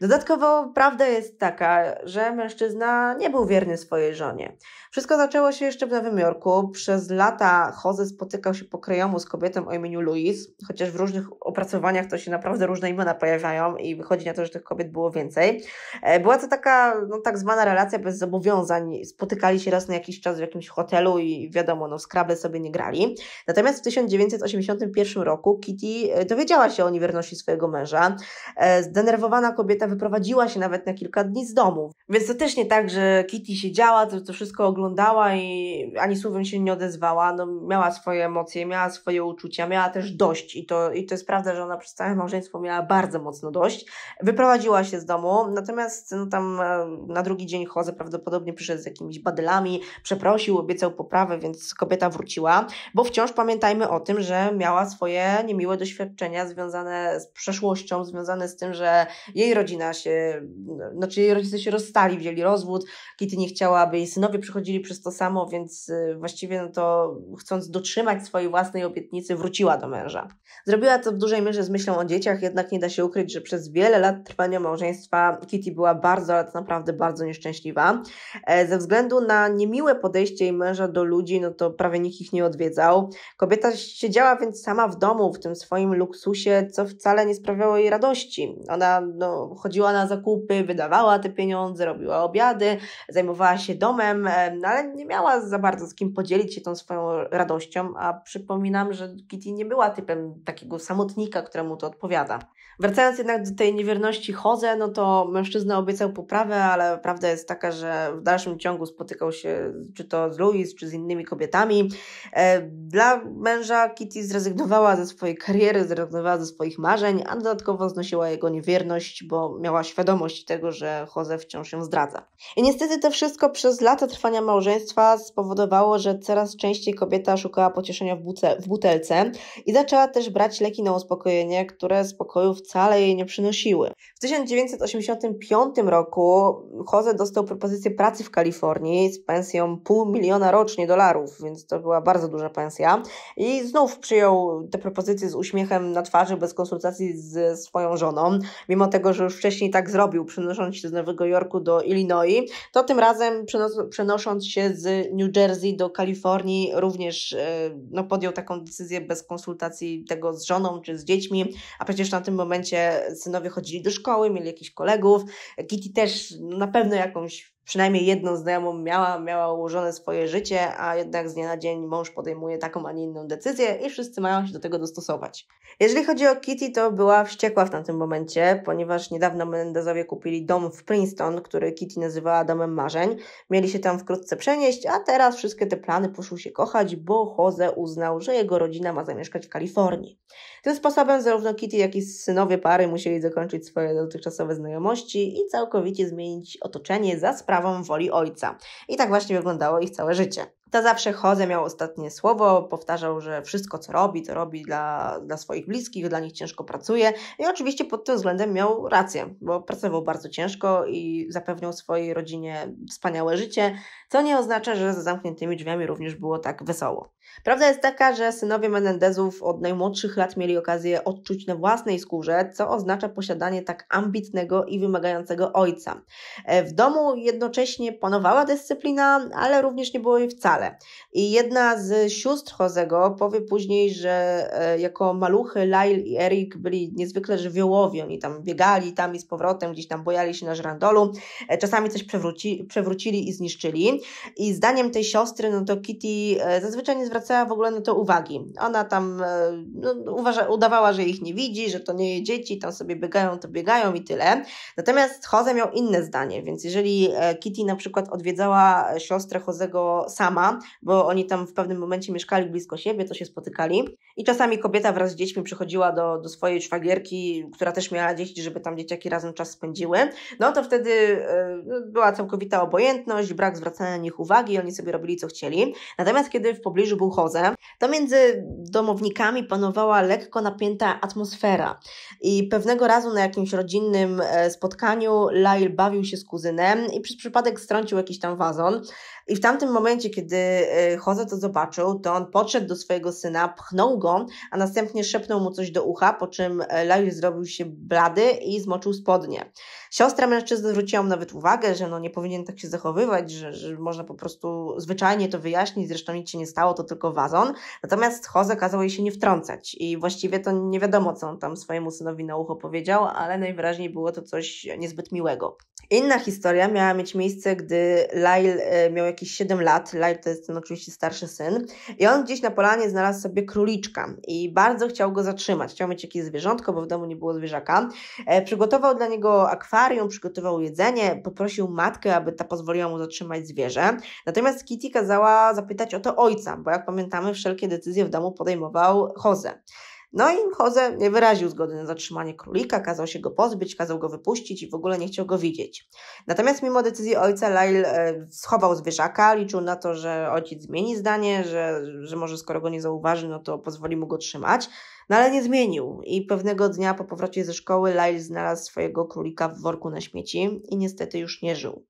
Dodatkowo prawda jest taka, że mężczyzna nie był wierny swojej żonie. Wszystko zaczęło się jeszcze w Nowym Jorku. Przez lata Jose spotykał się kryjomu z kobietą o imieniu Louise, chociaż w różnych opracowaniach to się naprawdę różne imiona pojawiają i wychodzi na to, że tych kobiet było więcej. E, była to taka no, tak zwana relacja bez zobowiązań. Spotykali się raz na jakiś czas w jakimś hotelu i wiadomo, no skrable sobie nie grali. Natomiast w 1981 roku Kitty e, dowiedziała się o niewierności swojego męża. E, zdenerwowana kobieta wyprowadziła się nawet na kilka dni z domu. Więc to też nie tak, że Kitty siedziała, to, to wszystko oglądała i ani słowem się nie odezwała. No, miała swoje emocje, miała swoje uczucia, miała też dość i to, i to jest prawda, że ona przez całe małżeństwo miała bardzo mocno dość. Wyprowadziła się z domu, natomiast no, tam e, na drugi dzień Jose prawdopodobnie przyszedł z jakimiś badylami, przeprosił, obiecał poprawę, więc kobieta wróciła, bo wciąż pamiętajmy o tym, że miała swoje niemiłe doświadczenia związane z przeszłością, związane z tym, że jej rodzina rodzina się, znaczy jej rodzice się rozstali, wzięli rozwód, Kitty nie chciała, aby jej synowie przychodzili przez to samo, więc y, właściwie no to chcąc dotrzymać swojej własnej obietnicy, wróciła do męża. Zrobiła to w dużej mierze z myślą o dzieciach, jednak nie da się ukryć, że przez wiele lat trwania małżeństwa Kitty była bardzo, ale naprawdę bardzo nieszczęśliwa. E, ze względu na niemiłe podejście jej męża do ludzi, no to prawie nikt ich nie odwiedzał. Kobieta siedziała więc sama w domu, w tym swoim luksusie, co wcale nie sprawiało jej radości. Ona no, chodziła na zakupy, wydawała te pieniądze, robiła obiady, zajmowała się domem, e, no ale nie miała za bardzo z kim podzielić się tą swoją radością, a przypominam, że Kitty nie była typem takiego samotnika, któremu to odpowiada. Wracając jednak do tej niewierności chodzę, no to mężczyzna obiecał poprawę, ale prawda jest taka, że w dalszym ciągu spotykał się czy to z Louis, czy z innymi kobietami. E, dla męża Kitty zrezygnowała ze swojej kariery, zrezygnowała ze swoich marzeń, a dodatkowo znosiła jego niewierność, bo miała świadomość tego, że Jose wciąż się zdradza. I niestety to wszystko przez lata trwania małżeństwa spowodowało, że coraz częściej kobieta szukała pocieszenia w, buce, w butelce i zaczęła też brać leki na uspokojenie, które spokoju wcale jej nie przynosiły. W 1985 roku Jose dostał propozycję pracy w Kalifornii z pensją pół miliona rocznie dolarów, więc to była bardzo duża pensja. I znów przyjął tę propozycję z uśmiechem na twarzy, bez konsultacji z swoją żoną, mimo tego, że już wcześniej wcześniej tak zrobił, przenosząc się z Nowego Jorku do Illinois, to tym razem przenosząc się z New Jersey do Kalifornii również e, no, podjął taką decyzję bez konsultacji tego z żoną czy z dziećmi, a przecież na tym momencie synowie chodzili do szkoły, mieli jakichś kolegów, Kitty też no, na pewno jakąś przynajmniej jedną znajomą miała, miała ułożone swoje życie, a jednak z dnia na dzień mąż podejmuje taką, a nie inną decyzję i wszyscy mają się do tego dostosować. Jeżeli chodzi o Kitty, to była wściekła w tamtym momencie, ponieważ niedawno Mendezowie kupili dom w Princeton, który Kitty nazywała domem marzeń. Mieli się tam wkrótce przenieść, a teraz wszystkie te plany poszły się kochać, bo Jose uznał, że jego rodzina ma zamieszkać w Kalifornii. Tym sposobem zarówno Kitty, jak i synowie pary musieli zakończyć swoje dotychczasowe znajomości i całkowicie zmienić otoczenie za sprawą sprawą woli ojca. I tak właśnie wyglądało ich całe życie. To zawsze chodzę miał ostatnie słowo, powtarzał, że wszystko co robi, to robi dla, dla swoich bliskich, dla nich ciężko pracuje. I oczywiście pod tym względem miał rację, bo pracował bardzo ciężko i zapewniał swojej rodzinie wspaniałe życie, co nie oznacza, że za zamkniętymi drzwiami również było tak wesoło. Prawda jest taka, że synowie Menendezów od najmłodszych lat mieli okazję odczuć na własnej skórze, co oznacza posiadanie tak ambitnego i wymagającego ojca. E, w domu jednocześnie panowała dyscyplina, ale również nie było jej wcale. I jedna z sióstr Josego powie później, że e, jako maluchy Lail i Eric byli niezwykle żywiołowi. Oni tam biegali tam i z powrotem, gdzieś tam bojali się na żrandolu. E, czasami coś przewróci, przewrócili i zniszczyli. I zdaniem tej siostry, no to Kitty zazwyczaj nie zwracała zwracała w ogóle na to uwagi. Ona tam e, no, uważa, udawała, że ich nie widzi, że to nie jej dzieci, tam sobie biegają, to biegają i tyle. Natomiast Jose miał inne zdanie, więc jeżeli e, Kitty na przykład odwiedzała e, siostrę Jose'ego sama, bo oni tam w pewnym momencie mieszkali blisko siebie, to się spotykali i czasami kobieta wraz z dziećmi przychodziła do, do swojej szwagierki, która też miała dzieci, żeby tam dzieciaki razem czas spędziły, no to wtedy no, była całkowita obojętność, brak zwracania na nich uwagi, oni sobie robili co chcieli. Natomiast kiedy w pobliżu był to między domownikami panowała lekko napięta atmosfera. I pewnego razu na jakimś rodzinnym e, spotkaniu Lail bawił się z kuzynem i przez przypadek strącił jakiś tam wazon. I w tamtym momencie, kiedy y, Jose to zobaczył, to on podszedł do swojego syna, pchnął go, a następnie szepnął mu coś do ucha, po czym e, Lajus zrobił się blady i zmoczył spodnie. Siostra mężczyzny zwróciła mu nawet uwagę, że no nie powinien tak się zachowywać, że, że można po prostu zwyczajnie to wyjaśnić, zresztą nic się nie stało, to tylko wazon. Natomiast Jose kazał jej się nie wtrącać i właściwie to nie wiadomo, co on tam swojemu synowi na ucho powiedział, ale najwyraźniej było to coś niezbyt miłego. Inna historia miała mieć miejsce, gdy Lyle e, miał jakieś 7 lat. Lyle to jest ten oczywiście starszy syn. I on gdzieś na polanie znalazł sobie króliczka i bardzo chciał go zatrzymać. Chciał mieć jakieś zwierzątko, bo w domu nie było zwierzaka. E, przygotował dla niego akwarium, przygotował jedzenie, poprosił matkę, aby ta pozwoliła mu zatrzymać zwierzę. Natomiast Kitty kazała zapytać o to ojca, bo jak pamiętamy, wszelkie decyzje w domu podejmował Jose. No i Jose nie wyraził zgody na zatrzymanie królika, kazał się go pozbyć, kazał go wypuścić i w ogóle nie chciał go widzieć. Natomiast mimo decyzji ojca Lail e, schował zwierzaka, liczył na to, że ojciec zmieni zdanie, że, że może skoro go nie zauważy, no to pozwoli mu go trzymać. No ale nie zmienił i pewnego dnia po powrocie ze szkoły Lyle znalazł swojego królika w worku na śmieci i niestety już nie żył.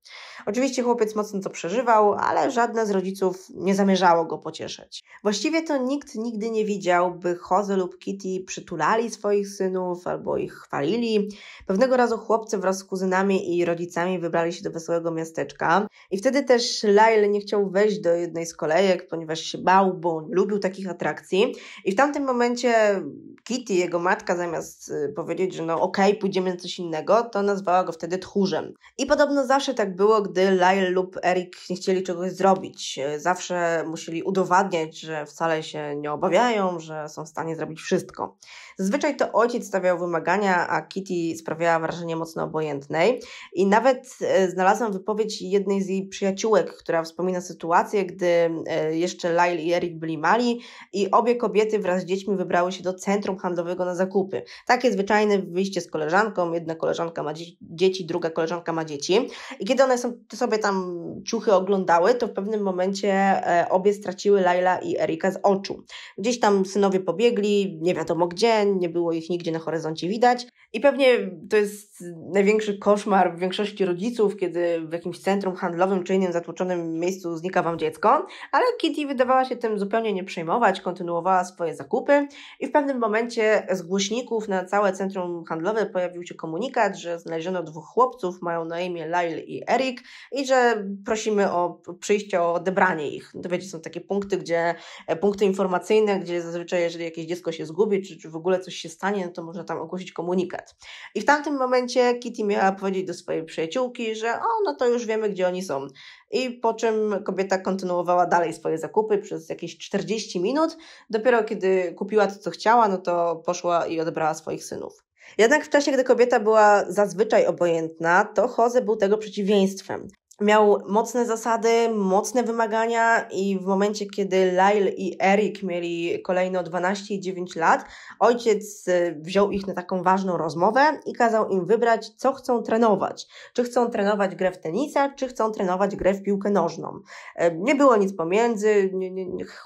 Oczywiście chłopiec mocno to przeżywał, ale żadne z rodziców nie zamierzało go pocieszyć. Właściwie to nikt nigdy nie widział, by Jose lub Kitty przytulali swoich synów albo ich chwalili. Pewnego razu chłopcy wraz z kuzynami i rodzicami wybrali się do wesołego miasteczka i wtedy też Lyle nie chciał wejść do jednej z kolejek, ponieważ się bał, bo lubił takich atrakcji i w tamtym momencie Kitty, jego matka, zamiast y, powiedzieć, że no okej, okay, pójdziemy na coś innego, to nazwała go wtedy tchórzem. I podobno zawsze tak było, gdy Lyle lub Eric nie chcieli czegoś zrobić. Y, zawsze musieli udowadniać, że wcale się nie obawiają, że są w stanie zrobić wszystko. Zwyczaj to ojciec stawiał wymagania, a Kitty sprawiała wrażenie mocno obojętnej. I nawet e, znalazłam wypowiedź jednej z jej przyjaciółek, która wspomina sytuację, gdy e, jeszcze Lyle i Eric byli mali i obie kobiety wraz z dziećmi wybrały się do centrum handlowego na zakupy. Takie zwyczajne wyjście z koleżanką, jedna koleżanka ma dzieci, druga koleżanka ma dzieci. I kiedy one sobie tam ciuchy oglądały, to w pewnym momencie e, obie straciły Laila i Erika z oczu. Gdzieś tam synowie pobiegli, nie wiadomo gdzie, nie było ich nigdzie na horyzoncie widać. I pewnie to jest największy koszmar w większości rodziców, kiedy w jakimś centrum handlowym czy innym zatłoczonym miejscu znika wam dziecko, ale Kitty wydawała się tym zupełnie nie przejmować, kontynuowała swoje zakupy i w pewnym momencie z głośników na całe centrum handlowe pojawił się komunikat, że znaleziono dwóch chłopców, mają na imię Lyle i Eric i że prosimy o przyjście, o odebranie ich. No to wiecie, są takie punkty, gdzie e, punkty informacyjne, gdzie zazwyczaj jeżeli jakieś dziecko się zgubi, czy, czy w ogóle ogóle coś się stanie, no to można tam ogłosić komunikat. I w tamtym momencie Kitty miała powiedzieć do swojej przyjaciółki, że o, no to już wiemy, gdzie oni są. I po czym kobieta kontynuowała dalej swoje zakupy przez jakieś 40 minut. Dopiero kiedy kupiła to, co chciała, no to poszła i odebrała swoich synów. Jednak w czasie, gdy kobieta była zazwyczaj obojętna, to Jose był tego przeciwieństwem miał mocne zasady, mocne wymagania i w momencie, kiedy Lyle i Eric mieli kolejno 12 i 9 lat, ojciec e, wziął ich na taką ważną rozmowę i kazał im wybrać, co chcą trenować. Czy chcą trenować grę w tenisa, czy chcą trenować grę w piłkę nożną. E, nie było nic pomiędzy,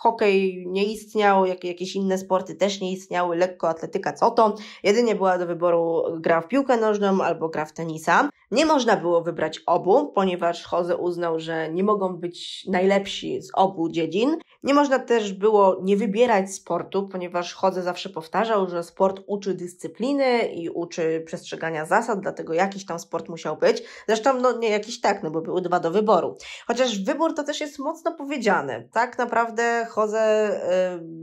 hokej nie istniał, jakieś inne sporty też nie istniały, Lekko, atletyka, co to, jedynie była do wyboru gra w piłkę nożną albo gra w tenisa. Nie można było wybrać obu, ponieważ Hoze uznał, że nie mogą być najlepsi z obu dziedzin. Nie można też było nie wybierać sportu, ponieważ Hoze zawsze powtarzał, że sport uczy dyscypliny i uczy przestrzegania zasad, dlatego jakiś tam sport musiał być. Zresztą no nie jakiś tak, no bo były dwa do wyboru. Chociaż wybór to też jest mocno powiedziane. Tak naprawdę Hoze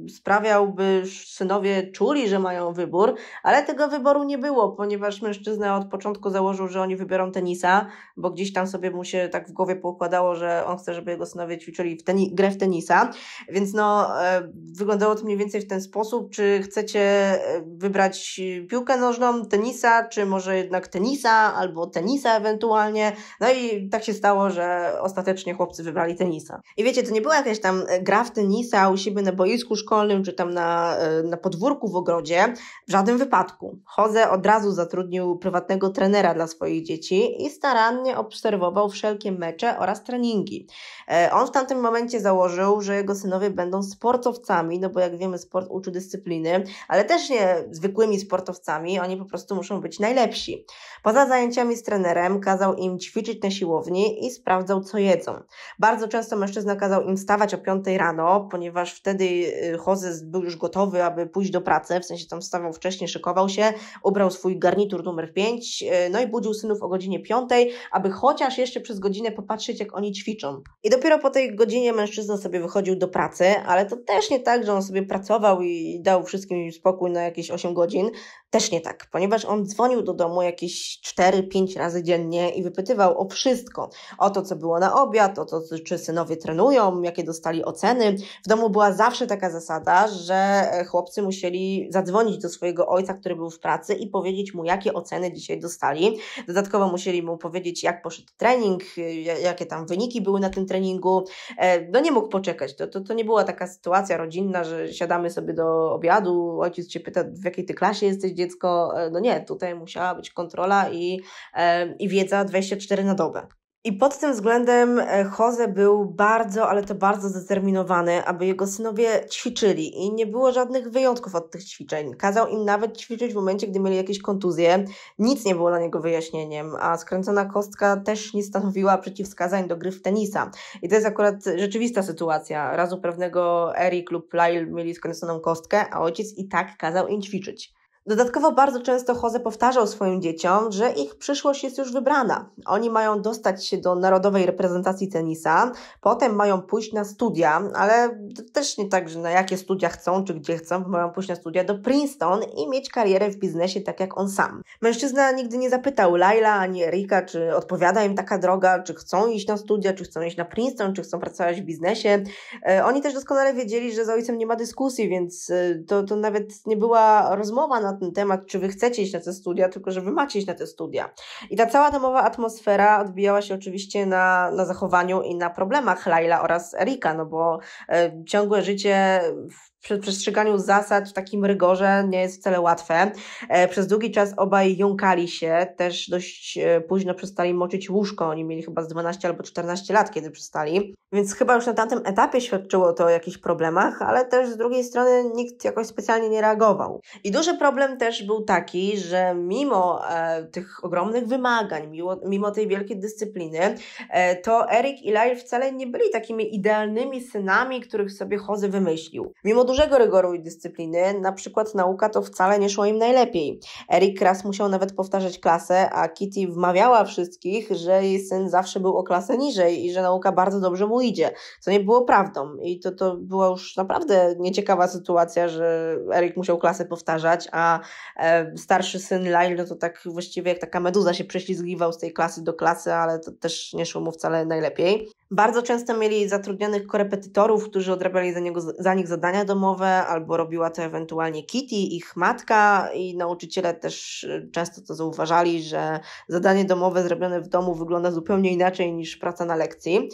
y, sprawiał, by synowie czuli, że mają wybór, ale tego wyboru nie było, ponieważ mężczyzna od początku założył, że oni wybierają tenisa, bo gdzieś tam sobie mu się tak w głowie poukładało, że on chce, żeby jego synowie ćwiczyli w teni- grę w tenisa. Więc no, e, wyglądało to mniej więcej w ten sposób. Czy chcecie e, wybrać piłkę nożną, tenisa, czy może jednak tenisa, albo tenisa ewentualnie. No i tak się stało, że ostatecznie chłopcy wybrali tenisa. I wiecie, to nie była jakaś tam gra w tenisa u siebie na boisku szkolnym, czy tam na, e, na podwórku w ogrodzie. W żadnym wypadku. Chodzę od razu zatrudnił prywatnego trenera dla swoich dzieci dzieci i starannie obserwował wszelkie mecze oraz treningi. E, on w tamtym momencie założył, że jego synowie będą sportowcami, no bo jak wiemy, sport uczy dyscypliny, ale też nie zwykłymi sportowcami, oni po prostu muszą być najlepsi. Poza zajęciami z trenerem kazał im ćwiczyć na siłowni i sprawdzał, co jedzą. Bardzo często mężczyzna kazał im stawać o 5 rano, ponieważ wtedy y, Jose był już gotowy, aby pójść do pracy, w sensie tam stawał wcześniej, szykował się, ubrał swój garnitur numer 5, y, no i budził synów o godzinie godzinie 5, aby chociaż jeszcze przez godzinę popatrzeć, jak oni ćwiczą. I dopiero po tej godzinie mężczyzna sobie wychodził do pracy, ale to też nie tak, że on sobie pracował i dał wszystkim spokój na jakieś 8 godzin. Też nie tak, ponieważ on dzwonił do domu jakieś 4-5 razy dziennie i wypytywał o wszystko. O to, co było na obiad, o to, czy synowie trenują, jakie dostali oceny. W domu była zawsze taka zasada, że chłopcy musieli zadzwonić do swojego ojca, który był w pracy i powiedzieć mu, jakie oceny dzisiaj dostali. Dodatkowo dodatkowo musieli mu powiedzieć, jak poszedł trening, y, jakie tam wyniki były na tym treningu. E, no nie mógł poczekać. To, to, to nie była taka sytuacja rodzinna, że siadamy sobie do obiadu, ojciec cię pyta, w jakiej ty klasie jesteś dziecko. E, no nie, tutaj musiała być kontrola i, e, i wiedza 24 na dobę. I pod tym względem e, Jose był bardzo, ale to bardzo zdeterminowany, aby jego synowie ćwiczyli i nie było żadnych wyjątków od tych ćwiczeń. Kazał im nawet ćwiczyć w momencie, gdy mieli jakieś kontuzje. Nic nie było dla niego wyjaśnieniem, a skręcona kostka też nie stanowiła przeciwwskazań do gry w tenisa. I to jest akurat rzeczywista sytuacja. Razu pewnego Eric lub Lyle mieli skręconą kostkę, a ojciec i tak kazał im ćwiczyć. Dodatkowo bardzo często Jose powtarzał swoim dzieciom, że ich przyszłość jest już wybrana. Oni mają dostać się do narodowej reprezentacji tenisa, potem mają pójść na studia, ale też nie tak, że na jakie studia chcą, czy gdzie chcą, mają pójść na studia do Princeton i mieć karierę w biznesie tak jak on sam. Mężczyzna nigdy nie zapytał Laila ani Erika, czy odpowiada im taka droga, czy chcą iść na studia, czy chcą iść na Princeton, czy chcą pracować w biznesie. E, oni też doskonale wiedzieli, że z ojcem nie ma dyskusji, więc e, to, to nawet nie była rozmowa na ten temat, czy wy chcecie iść na te studia, tylko że wy macie iść na te studia. I ta cała domowa atmosfera odbijała się oczywiście na, na zachowaniu i na problemach Laila oraz Erika, no bo y, ciągłe życie w przy przestrzeganiu zasad w takim rygorze nie jest wcale łatwe. E, przez długi czas obaj jąkali się, też dość e, późno przestali moczyć łóżko. Oni mieli chyba z 12 albo 14 lat, kiedy przestali. Więc chyba już na tamtym etapie świadczyło to o jakichś problemach, ale też z drugiej strony nikt jakoś specjalnie nie reagował. I duży problem też był taki, że mimo e, tych ogromnych wymagań, mimo, mimo tej wielkiej dyscypliny, e, to Erik i Lyle wcale nie byli takimi idealnymi synami, których sobie Hozy wymyślił. Mimo dużego rygoru i dyscypliny, na przykład nauka to wcale nie szło im najlepiej. Erik raz musiał nawet powtarzać klasę, a Kitty wmawiała wszystkich, że jej syn zawsze był o klasę niżej i że nauka bardzo dobrze mu idzie, co nie było prawdą. I to, to była już naprawdę nieciekawa sytuacja, że Erik musiał klasę powtarzać, a e, starszy syn Lyle no to tak właściwie jak taka meduza się prześlizgiwał z tej klasy do klasy, ale to też nie szło mu wcale najlepiej. Bardzo często mieli zatrudnionych korepetytorów, którzy odrabiali za, niego, za nich zadania domowe, albo robiła to ewentualnie Kitty, ich matka, i nauczyciele też y, często to zauważali, że zadanie domowe zrobione w domu wygląda zupełnie inaczej niż praca na lekcji.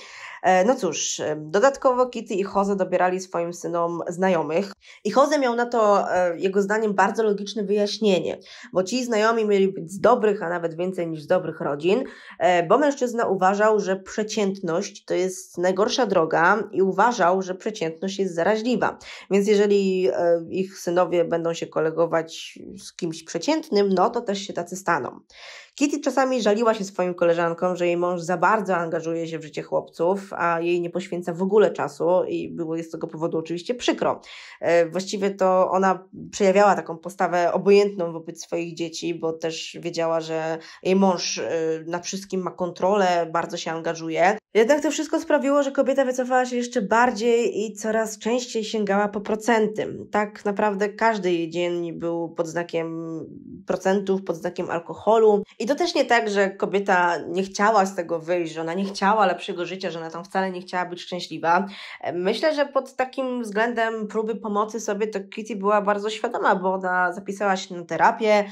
E, no cóż, e, dodatkowo Kitty i Jose dobierali swoim synom znajomych i Jose miał na to e, jego zdaniem bardzo logiczne wyjaśnienie, bo ci znajomi mieli być z dobrych, a nawet więcej niż z dobrych rodzin, bo mężczyzna uważał, że przeciętność to jest najgorsza droga i uważał, że przeciętność jest zaraźliwa. Więc jeżeli ich synowie będą się kolegować z kimś przeciętnym, no to też się tacy staną. Kitty czasami żaliła się swoim koleżankom, że jej mąż za bardzo angażuje się w życie chłopców, a jej nie poświęca w ogóle czasu i było jej z tego powodu oczywiście przykro. E, właściwie to ona przejawiała taką postawę obojętną wobec swoich dzieci, bo też wiedziała, że jej mąż e, nad wszystkim ma kontrolę, bardzo się angażuje. Jednak to wszystko sprawiło, że kobieta wycofała się jeszcze bardziej i coraz częściej sięgała po procenty. Tak naprawdę każdy jej dzień był pod znakiem procentów, pod znakiem alkoholu. I i to też nie tak, że kobieta nie chciała z tego wyjść, że ona nie chciała lepszego życia, że ona tam wcale nie chciała być szczęśliwa. Myślę, że pod takim względem próby pomocy sobie to Kitty była bardzo świadoma, bo ona zapisała się na terapię,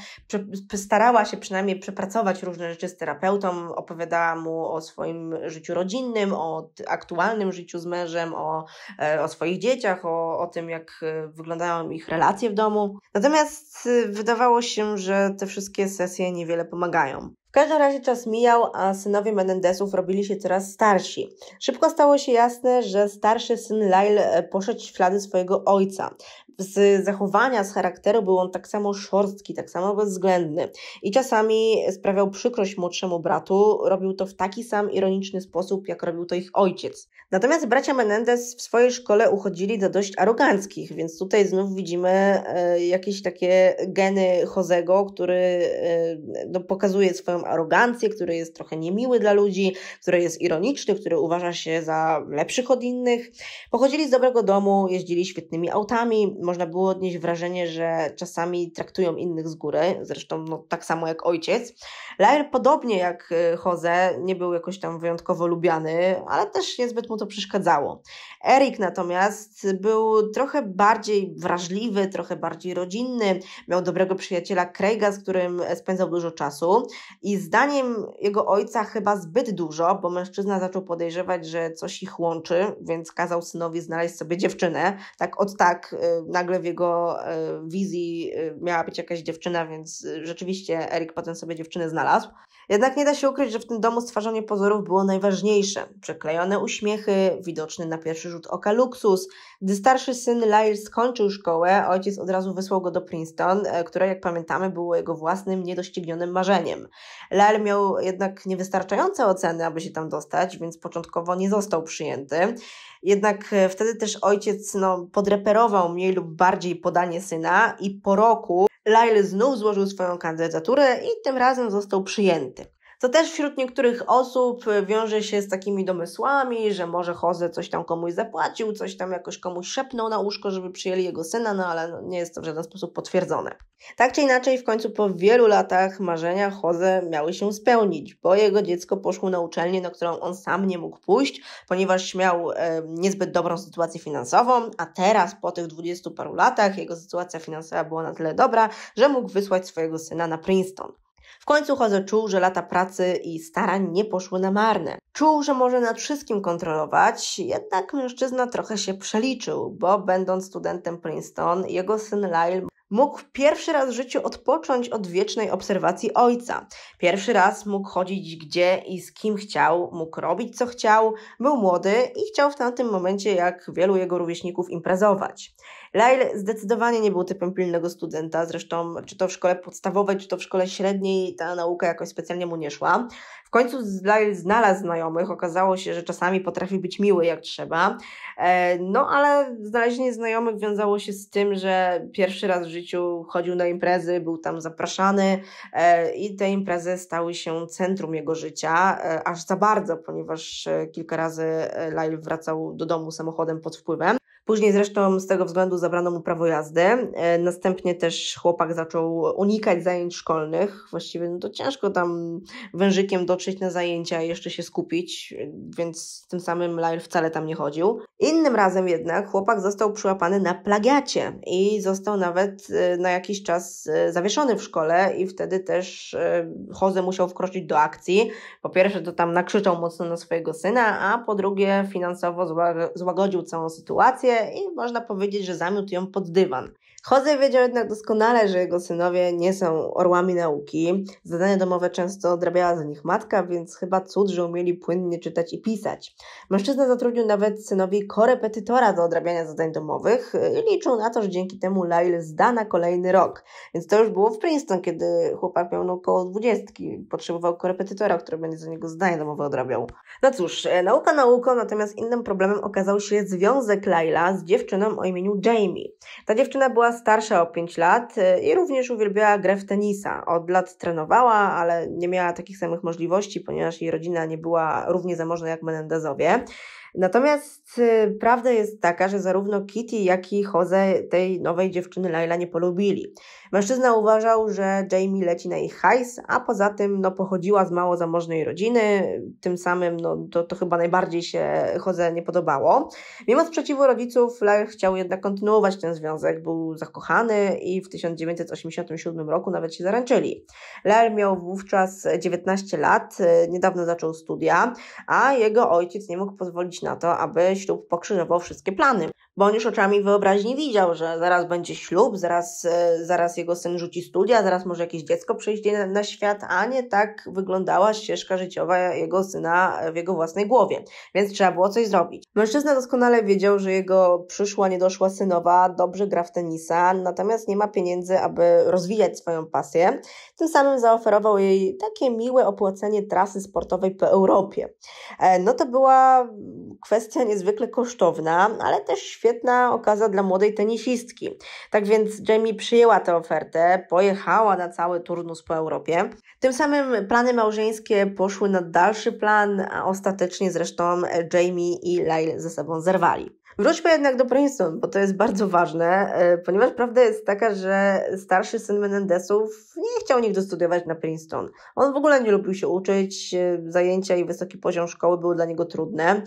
starała się przynajmniej przepracować różne rzeczy z terapeutą, opowiadała mu o swoim życiu rodzinnym, o aktualnym życiu z mężem, o, e, o swoich dzieciach, o, o tym, jak e, wyglądają ich relacje w domu. Natomiast e, wydawało się, że te wszystkie sesje niewiele pomagają w każdym razie czas mijał, a synowie Menendezów robili się coraz starsi. Szybko stało się jasne, że starszy syn Lyle e, poszedł w ślady swojego ojca. Z zachowania, z charakteru był on tak samo szorstki, tak samo bezwzględny i czasami sprawiał przykrość młodszemu bratu, robił to w taki sam ironiczny sposób, jak robił to ich ojciec. Natomiast bracia Menendez w swojej szkole uchodzili za dość aroganckich, więc tutaj znów widzimy e, jakieś takie geny Josego, który e, no, pokazuje swoją arogancję, który jest trochę niemiły dla ludzi, który jest ironiczny, który uważa się za lepszych od innych. Pochodzili z dobrego domu, jeździli świetnymi autami, można było odnieść wrażenie, że czasami traktują innych z góry, zresztą no, tak samo jak ojciec. Lair podobnie jak e, Jose nie był jakoś tam wyjątkowo lubiany, ale też niezbyt mu to przeszkadzało. Erik natomiast był trochę bardziej wrażliwy, trochę bardziej rodzinny, miał dobrego przyjaciela Craiga, z którym spędzał dużo czasu i zdaniem jego ojca chyba zbyt dużo, bo mężczyzna zaczął podejrzewać, że coś ich łączy, więc kazał synowi znaleźć sobie dziewczynę. Tak od tak y, nagle w jego y, wizji y, miała być jakaś dziewczyna, więc rzeczywiście Erik potem sobie dziewczynę znalazł. Jednak nie da się ukryć, że w tym domu stwarzanie pozorów było najważniejsze. Przeklejone uśmiechy, widoczny na pierwszy rzut oka luksus. Gdy starszy syn Lyle skończył szkołę, ojciec od razu wysłał go do Princeton, e, które jak pamiętamy było jego własnym, niedoścignionym marzeniem. Lyle miał jednak niewystarczające oceny, aby się tam dostać, więc początkowo nie został przyjęty. Jednak e, wtedy też ojciec no, podreperował mniej lub bardziej podanie syna i po roku Lyle znów złożył swoją kandydaturę i tym razem został przyjęty. To też wśród niektórych osób y, wiąże się z takimi domysłami, że może Jose coś tam komuś zapłacił, coś tam jakoś komuś szepnął na łóżko, żeby przyjęli jego syna, no ale nie jest to w żaden sposób potwierdzone. Tak czy inaczej, w końcu po wielu latach marzenia Jose miały się spełnić, bo jego dziecko poszło na uczelnię, na którą on sam nie mógł pójść, ponieważ miał e, niezbyt dobrą sytuację finansową, a teraz po tych dwudziestu paru latach jego sytuacja finansowa była na tyle dobra, że mógł wysłać swojego syna na Princeton. W końcu Jose czuł, że lata pracy i starań nie poszły na marne. Czuł, że może nad wszystkim kontrolować, jednak mężczyzna trochę się przeliczył, bo będąc studentem Princeton, jego syn Lyle mógł pierwszy raz w życiu odpocząć od wiecznej obserwacji ojca. Pierwszy raz mógł chodzić gdzie i z kim chciał, mógł robić co chciał, był młody i chciał w tamtym momencie, jak wielu jego rówieśników, imprezować. Lyle zdecydowanie nie był typem pilnego studenta, zresztą czy to w szkole podstawowej, czy to w szkole średniej ta nauka jakoś specjalnie mu nie szła. W końcu Lyle znalazł znajomych, okazało się, że czasami potrafi być miły jak trzeba, e, no ale znalezienie znajomych wiązało się z tym, że pierwszy raz w życiu chodził na imprezy, był tam zapraszany e, i te imprezy stały się centrum jego życia, e, aż za bardzo, ponieważ kilka razy Lyle wracał do domu samochodem pod wpływem. Później zresztą z tego względu zabrano mu prawo jazdy. E, następnie też chłopak zaczął unikać zajęć szkolnych. Właściwie no to ciężko tam wężykiem dotrzeć na zajęcia i jeszcze się skupić, więc tym samym Lyle wcale tam nie chodził. Innym razem jednak chłopak został przyłapany na plagiacie i został nawet e, na jakiś czas e, zawieszony w szkole i wtedy też Jose musiał wkroczyć do akcji. Po pierwsze to tam nakrzyczał mocno na swojego syna, a po drugie finansowo złagodził całą sytuację i można powiedzieć, że zamiótł ją pod dywan. Chodzę wiedział jednak doskonale, że jego synowie nie są orłami nauki. Zadania domowe często odrabiała za nich matka, więc chyba cud, że umieli płynnie czytać i pisać. Mężczyzna zatrudnił nawet synowi korepetytora do odrabiania zadań domowych i liczył na to, że dzięki temu Lyle zda na kolejny rok. Więc to już było w Princeton, kiedy chłopak miał no około dwudziestki. Potrzebował korepetytora, który będzie za niego zadania domowe odrabiał. No cóż, e, nauka nauką, natomiast innym problemem okazał się związek Lyla z dziewczyną o imieniu Jamie. Ta dziewczyna była starsza o 5 lat y, i również uwielbiała grę w tenisa. Od lat trenowała, ale nie miała takich samych możliwości, ponieważ jej rodzina nie była równie zamożna jak Menendezowie. Natomiast y, prawda jest taka, że zarówno Kitty, jak i Jose tej nowej dziewczyny Laila nie polubili. Mężczyzna uważał, że Jamie leci na ich hajs, a poza tym no, pochodziła z mało zamożnej rodziny, tym samym no, to, to chyba najbardziej się Jose nie podobało. Mimo sprzeciwu rodziców Lail chciał jednak kontynuować ten związek, był zakochany i w 1987 roku nawet się zaręczyli. Lail miał wówczas 19 lat, y, niedawno zaczął studia, a jego ojciec nie mógł pozwolić na to, aby ślub pokrzyżował wszystkie plany bo on już oczami wyobraźni widział, że zaraz będzie ślub, zaraz, e, zaraz jego syn rzuci studia, zaraz może jakieś dziecko przyjdzie na świat, a nie tak wyglądała ścieżka życiowa jego syna w jego własnej głowie, więc trzeba było coś zrobić. Mężczyzna doskonale wiedział, że jego przyszła, niedoszła synowa dobrze gra w tenisa, natomiast nie ma pieniędzy, aby rozwijać swoją pasję. Tym samym zaoferował jej takie miłe opłacenie trasy sportowej po Europie. E, no to była kwestia niezwykle kosztowna, ale też świetna okaza dla młodej tenisistki. Tak więc Jamie przyjęła tę ofertę, pojechała na cały turnus po Europie. Tym samym plany małżeńskie poszły na dalszy plan, a ostatecznie zresztą Jamie i Lyle ze sobą zerwali. Wróćmy jednak do Princeton, bo to jest bardzo ważne, e, ponieważ prawda jest taka, że starszy syn Menendezów nie chciał nigdy studiować na Princeton. On w ogóle nie lubił się uczyć, e, zajęcia i wysoki poziom szkoły były dla niego trudne.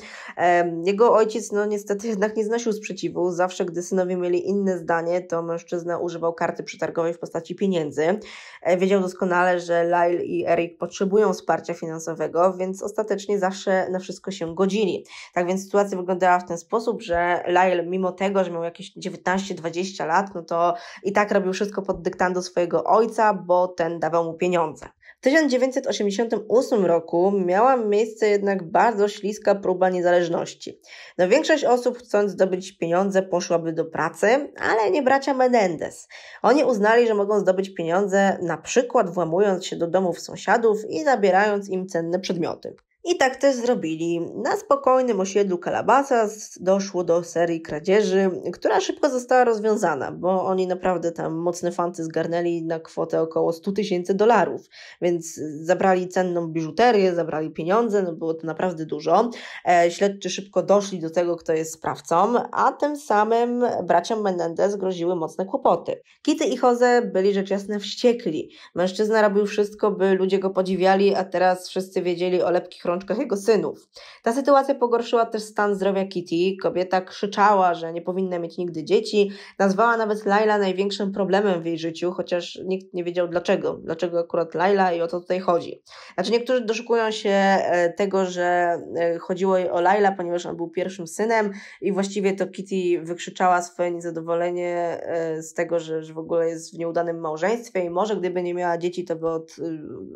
Jego ojciec no niestety jednak nie znosił sprzeciwu. Zawsze gdy synowie mieli inne zdanie, to mężczyzna używał karty przetargowej w postaci pieniędzy. E, wiedział doskonale, że Lyle i Eric potrzebują wsparcia finansowego, więc ostatecznie zawsze na wszystko się godzili. Tak więc sytuacja wyglądała w ten sposób, że że Lyle, mimo tego, że miał jakieś 19-20 lat, no to i tak robił wszystko pod dyktando swojego ojca, bo ten dawał mu pieniądze. W 1988 roku miała miejsce jednak bardzo śliska próba niezależności. No, większość osób chcąc zdobyć pieniądze poszłaby do pracy, ale nie bracia Menendez. Oni uznali, że mogą zdobyć pieniądze na przykład włamując się do domów sąsiadów i zabierając im cenne przedmioty. I tak też zrobili. Na spokojnym osiedlu Calabasas doszło do serii kradzieży, która szybko została rozwiązana, bo oni naprawdę tam mocne fanty zgarnęli na kwotę około 100 tysięcy dolarów, więc zabrali cenną biżuterię, zabrali pieniądze, no było to naprawdę dużo. E, śledczy szybko doszli do tego, kto jest sprawcą, a tym samym braciom Menendez groziły mocne kłopoty. Kity i Jose byli rzecz jasna wściekli. Mężczyzna robił wszystko, by ludzie go podziwiali, a teraz wszyscy wiedzieli o lepkich gorączkach jego synów. Ta sytuacja pogorszyła też stan zdrowia Kitty. Kobieta krzyczała, że nie powinna mieć nigdy dzieci. Nazwała nawet Laila największym problemem w jej życiu, chociaż nikt nie wiedział dlaczego. Dlaczego akurat Laila i o co tutaj chodzi. Znaczy niektórzy doszukują się e, tego, że e, chodziło o Laila, ponieważ on był pierwszym synem i właściwie to Kitty wykrzyczała swoje niezadowolenie e, z tego, że, że w ogóle jest w nieudanym małżeństwie i może gdyby nie miała dzieci, to by od,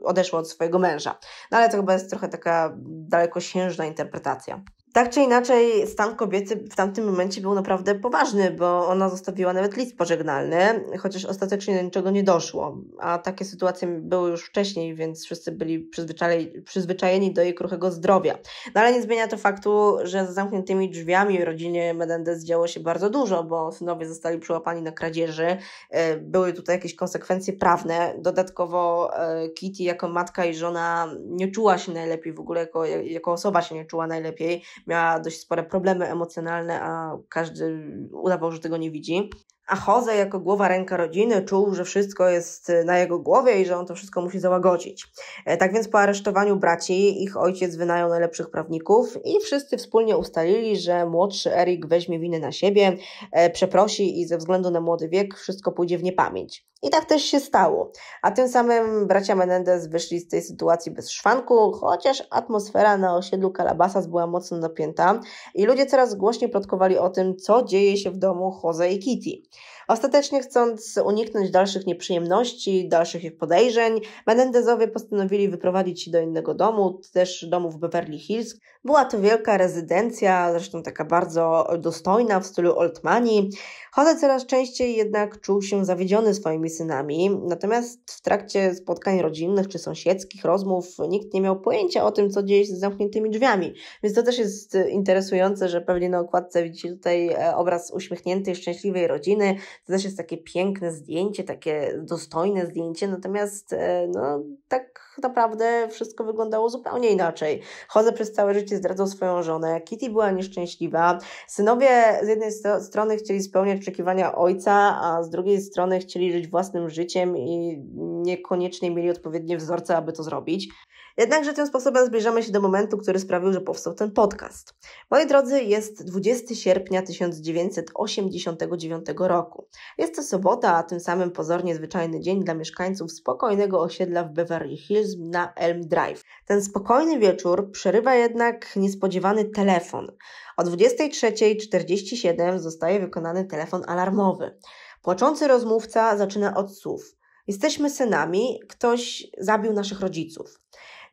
odeszła od swojego męża. No ale to chyba jest trochę taka dalekosiężna interpretacja. Tak czy inaczej, stan kobiety w tamtym momencie był naprawdę poważny, bo ona zostawiła nawet list pożegnalny, chociaż ostatecznie do niczego nie doszło. A takie sytuacje były już wcześniej, więc wszyscy byli przyzwyczajeni do jej kruchego zdrowia. No ale nie zmienia to faktu, że za zamkniętymi drzwiami w rodzinie Menendez działo się bardzo dużo, bo synowie zostali przyłapani na kradzieży, e, były tutaj jakieś konsekwencje prawne. Dodatkowo e, Kitty jako matka i żona nie czuła się najlepiej w ogóle, jako, jako osoba się nie czuła najlepiej miała dość spore problemy emocjonalne, a każdy udawał, że tego nie widzi a Jose jako głowa ręka rodziny czuł, że wszystko jest e, na jego głowie i że on to wszystko musi załagodzić. E, tak więc po aresztowaniu braci ich ojciec wynajął najlepszych prawników i wszyscy wspólnie ustalili, że młodszy Erik weźmie winę na siebie, e, przeprosi i ze względu na młody wiek wszystko pójdzie w niepamięć. I tak też się stało. A tym samym bracia Menendez wyszli z tej sytuacji bez szwanku, chociaż atmosfera na osiedlu Calabasas była mocno napięta i ludzie coraz głośniej plotkowali o tym, co dzieje się w domu Jose i Kitty. Ostatecznie chcąc uniknąć dalszych nieprzyjemności, dalszych ich podejrzeń, Menendezowie postanowili wyprowadzić się do innego domu, też domu w Beverly Hills. Była to wielka rezydencja, zresztą taka bardzo dostojna w stylu old money. Jose coraz częściej jednak czuł się zawiedziony swoimi synami, natomiast w trakcie spotkań rodzinnych czy sąsiedzkich rozmów nikt nie miał pojęcia o tym, co dzieje się z zamkniętymi drzwiami. Więc to też jest interesujące, że pewnie na okładce widzicie tutaj e, obraz uśmiechniętej, szczęśliwej rodziny. To też jest takie piękne zdjęcie, takie dostojne zdjęcie, natomiast e, no, tak naprawdę wszystko wyglądało zupełnie inaczej. Chodzę przez całe życie zdradzał swoją żonę, Kitty była nieszczęśliwa, synowie z jednej st strony chcieli spełniać oczekiwania ojca, a z drugiej strony chcieli żyć własnym życiem i niekoniecznie mieli odpowiednie wzorce, aby to zrobić. Jednakże tym sposobem zbliżamy się do momentu, który sprawił, że powstał ten podcast. Moi drodzy, jest 20 sierpnia 1989 roku. Jest to sobota, a tym samym pozornie zwyczajny dzień dla mieszkańców spokojnego osiedla w Beverly Hills na Elm Drive. Ten spokojny wieczór przerywa jednak niespodziewany telefon. O 23.47 zostaje wykonany telefon alarmowy. Płaczący rozmówca zaczyna od słów. Jesteśmy synami, ktoś zabił naszych rodziców.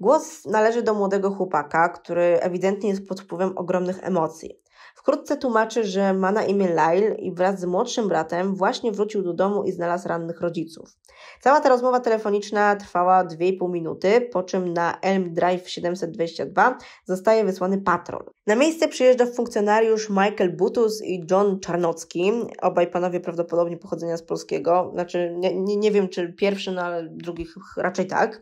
Głos należy do młodego chłopaka, który ewidentnie jest pod wpływem ogromnych emocji. Wkrótce tłumaczy, że ma na imię Lyle i wraz z młodszym bratem właśnie wrócił do domu i znalazł rannych rodziców. Cała ta rozmowa telefoniczna trwała 2,5 minuty, po czym na Elm Drive 722 zostaje wysłany patrol. Na miejsce przyjeżdża funkcjonariusz Michael Butus i John Czarnocki, obaj panowie prawdopodobnie pochodzenia z polskiego, znaczy nie, nie, nie wiem czy pierwszy, no ale drugi raczej tak.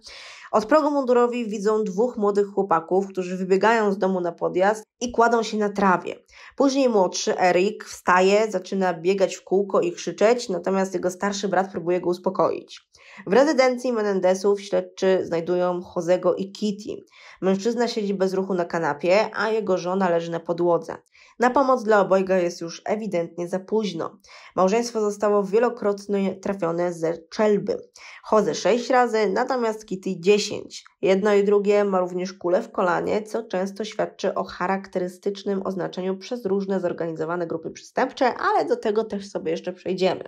Od progu mundurowi widzą dwóch młodych chłopaków, którzy wybiegają z domu na podjazd i kładą się na trawie. Później młodszy Erik wstaje, zaczyna biegać w kółko i krzyczeć, natomiast jego starszy brat próbuje go uspokoić. W rezydencji Menendezów śledczy znajdują Josego i Kitty. Mężczyzna siedzi bez ruchu na kanapie, a jego żona leży na podłodze. Na pomoc dla obojga jest już ewidentnie za późno. Małżeństwo zostało wielokrotnie trafione ze czelby. Jose sześć razy, natomiast Kitty dziesięć. Jedno i drugie ma również kulę w kolanie, co często świadczy o charakterystycznym oznaczeniu przez różne zorganizowane grupy przestępcze, ale do tego też sobie jeszcze przejdziemy.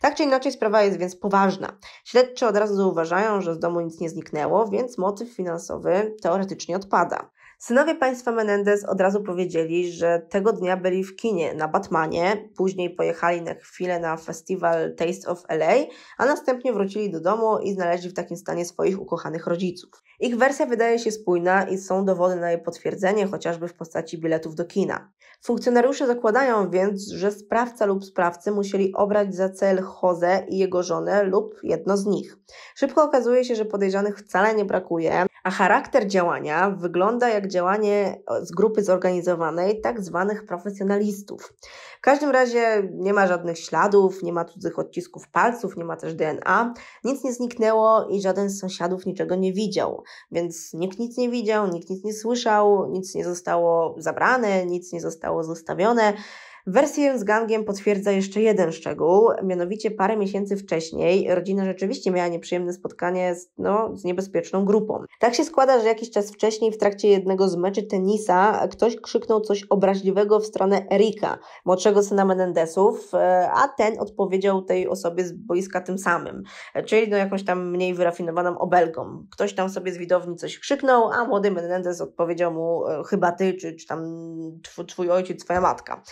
Tak czy inaczej, sprawa jest więc poważna. Śledczy od razu zauważają, że z domu nic nie zniknęło, więc motyw finansowy teoretycznie odpada. Synowie państwa Menendez od razu powiedzieli, że tego dnia byli w kinie na Batmanie, później pojechali na chwilę na festiwal Taste of LA, a następnie wrócili do domu i znaleźli w takim stanie swoich ukochanych rodziców. Ich wersja wydaje się spójna i są dowody na jej potwierdzenie, chociażby w postaci biletów do kina. Funkcjonariusze zakładają więc, że sprawca lub sprawcy musieli obrać za cel Jose i jego żonę lub jedno z nich. Szybko okazuje się, że podejrzanych wcale nie brakuje, a charakter działania wygląda jak działanie z grupy zorganizowanej tak zwanych profesjonalistów. W każdym razie nie ma żadnych śladów, nie ma cudzych odcisków palców, nie ma też DNA, nic nie zniknęło i żaden z sąsiadów niczego nie widział więc nikt nic nie widział, nikt nic nie słyszał, nic nie zostało zabrane, nic nie zostało zostawione. Wersję z gangiem potwierdza jeszcze jeden szczegół, mianowicie parę miesięcy wcześniej rodzina rzeczywiście miała nieprzyjemne spotkanie z, no, z niebezpieczną grupą. Tak się składa, że jakiś czas wcześniej w trakcie jednego z meczy tenisa ktoś krzyknął coś obraźliwego w stronę Erika, młodszego syna Menendezów, e, a ten odpowiedział tej osobie z boiska tym samym, e, czyli no jakąś tam mniej wyrafinowaną obelgą. Ktoś tam sobie z widowni coś krzyknął, a młody Menendez odpowiedział mu e, chyba ty, czy, czy tam twój ojciec, twoja matka.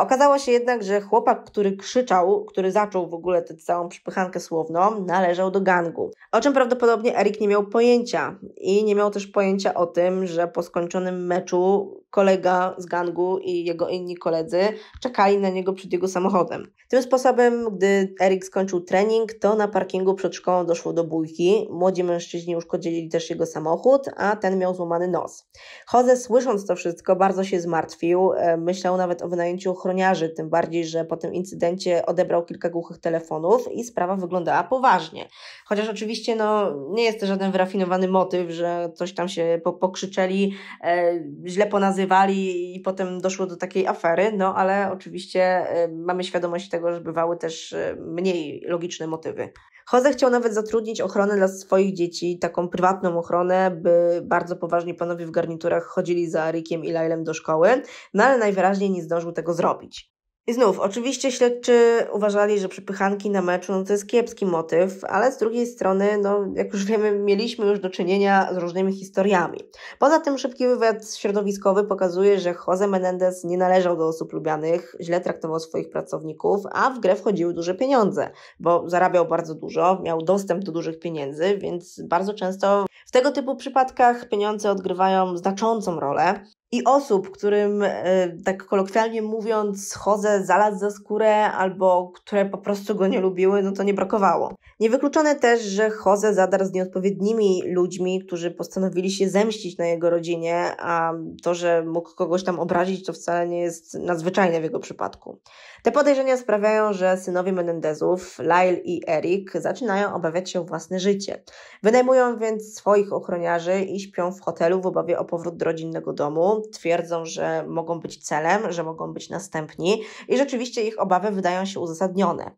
Okazało się jednak, że chłopak, który krzyczał, który zaczął w ogóle tę całą przypychankę słowną, należał do gangu. O czym prawdopodobnie Erik nie miał pojęcia i nie miał też pojęcia o tym, że po skończonym meczu kolega z gangu i jego inni koledzy czekali na niego przed jego samochodem. Tym sposobem, gdy Erik skończył trening, to na parkingu przed szkołą doszło do bójki. Młodzi mężczyźni uszkodzili też jego samochód, a ten miał złamany nos. Jose, słysząc to wszystko, bardzo się zmartwił. E, myślał nawet o wynajęciu ochroniarzy, tym bardziej, że po tym incydencie odebrał kilka głuchych telefonów i sprawa wyglądała poważnie. Chociaż oczywiście no, nie jest to żaden wyrafinowany motyw, że coś tam się pokrzyczeli, e, źle ponazywali nazywali i potem doszło do takiej afery, no ale oczywiście y, mamy świadomość tego, że bywały też y, mniej logiczne motywy. Jose chciał nawet zatrudnić ochronę dla swoich dzieci, taką prywatną ochronę, by bardzo poważni panowie w garniturach chodzili za Rickiem i Lylem do szkoły, no ale najwyraźniej nie zdążył tego zrobić. I znów, oczywiście śledczy uważali, że przypychanki na meczu no to jest kiepski motyw, ale z drugiej strony, no, jak już wiemy, mieliśmy już do czynienia z różnymi historiami. Poza tym szybki wywiad środowiskowy pokazuje, że Jose Menendez nie należał do osób lubianych, źle traktował swoich pracowników, a w grę wchodziły duże pieniądze, bo zarabiał bardzo dużo, miał dostęp do dużych pieniędzy, więc bardzo często w tego typu przypadkach pieniądze odgrywają znaczącą rolę i osób, którym e, tak kolokwialnie mówiąc, chodzę za za skórę, albo które po prostu go nie lubiły, no to nie brakowało. Niewykluczone też, że chodzę zadar z nieodpowiednimi ludźmi, którzy postanowili się zemścić na jego rodzinie, a to, że mógł kogoś tam obrazić, to wcale nie jest nadzwyczajne w jego przypadku. Te podejrzenia sprawiają, że synowie Menendezów, Lyle i Eric, zaczynają obawiać się o własne życie. Wynajmują więc swoich ochroniarzy i śpią w hotelu w obawie o powrót do rodzinnego domu twierdzą, że mogą być celem, że mogą być następni i rzeczywiście ich obawy wydają się uzasadnione.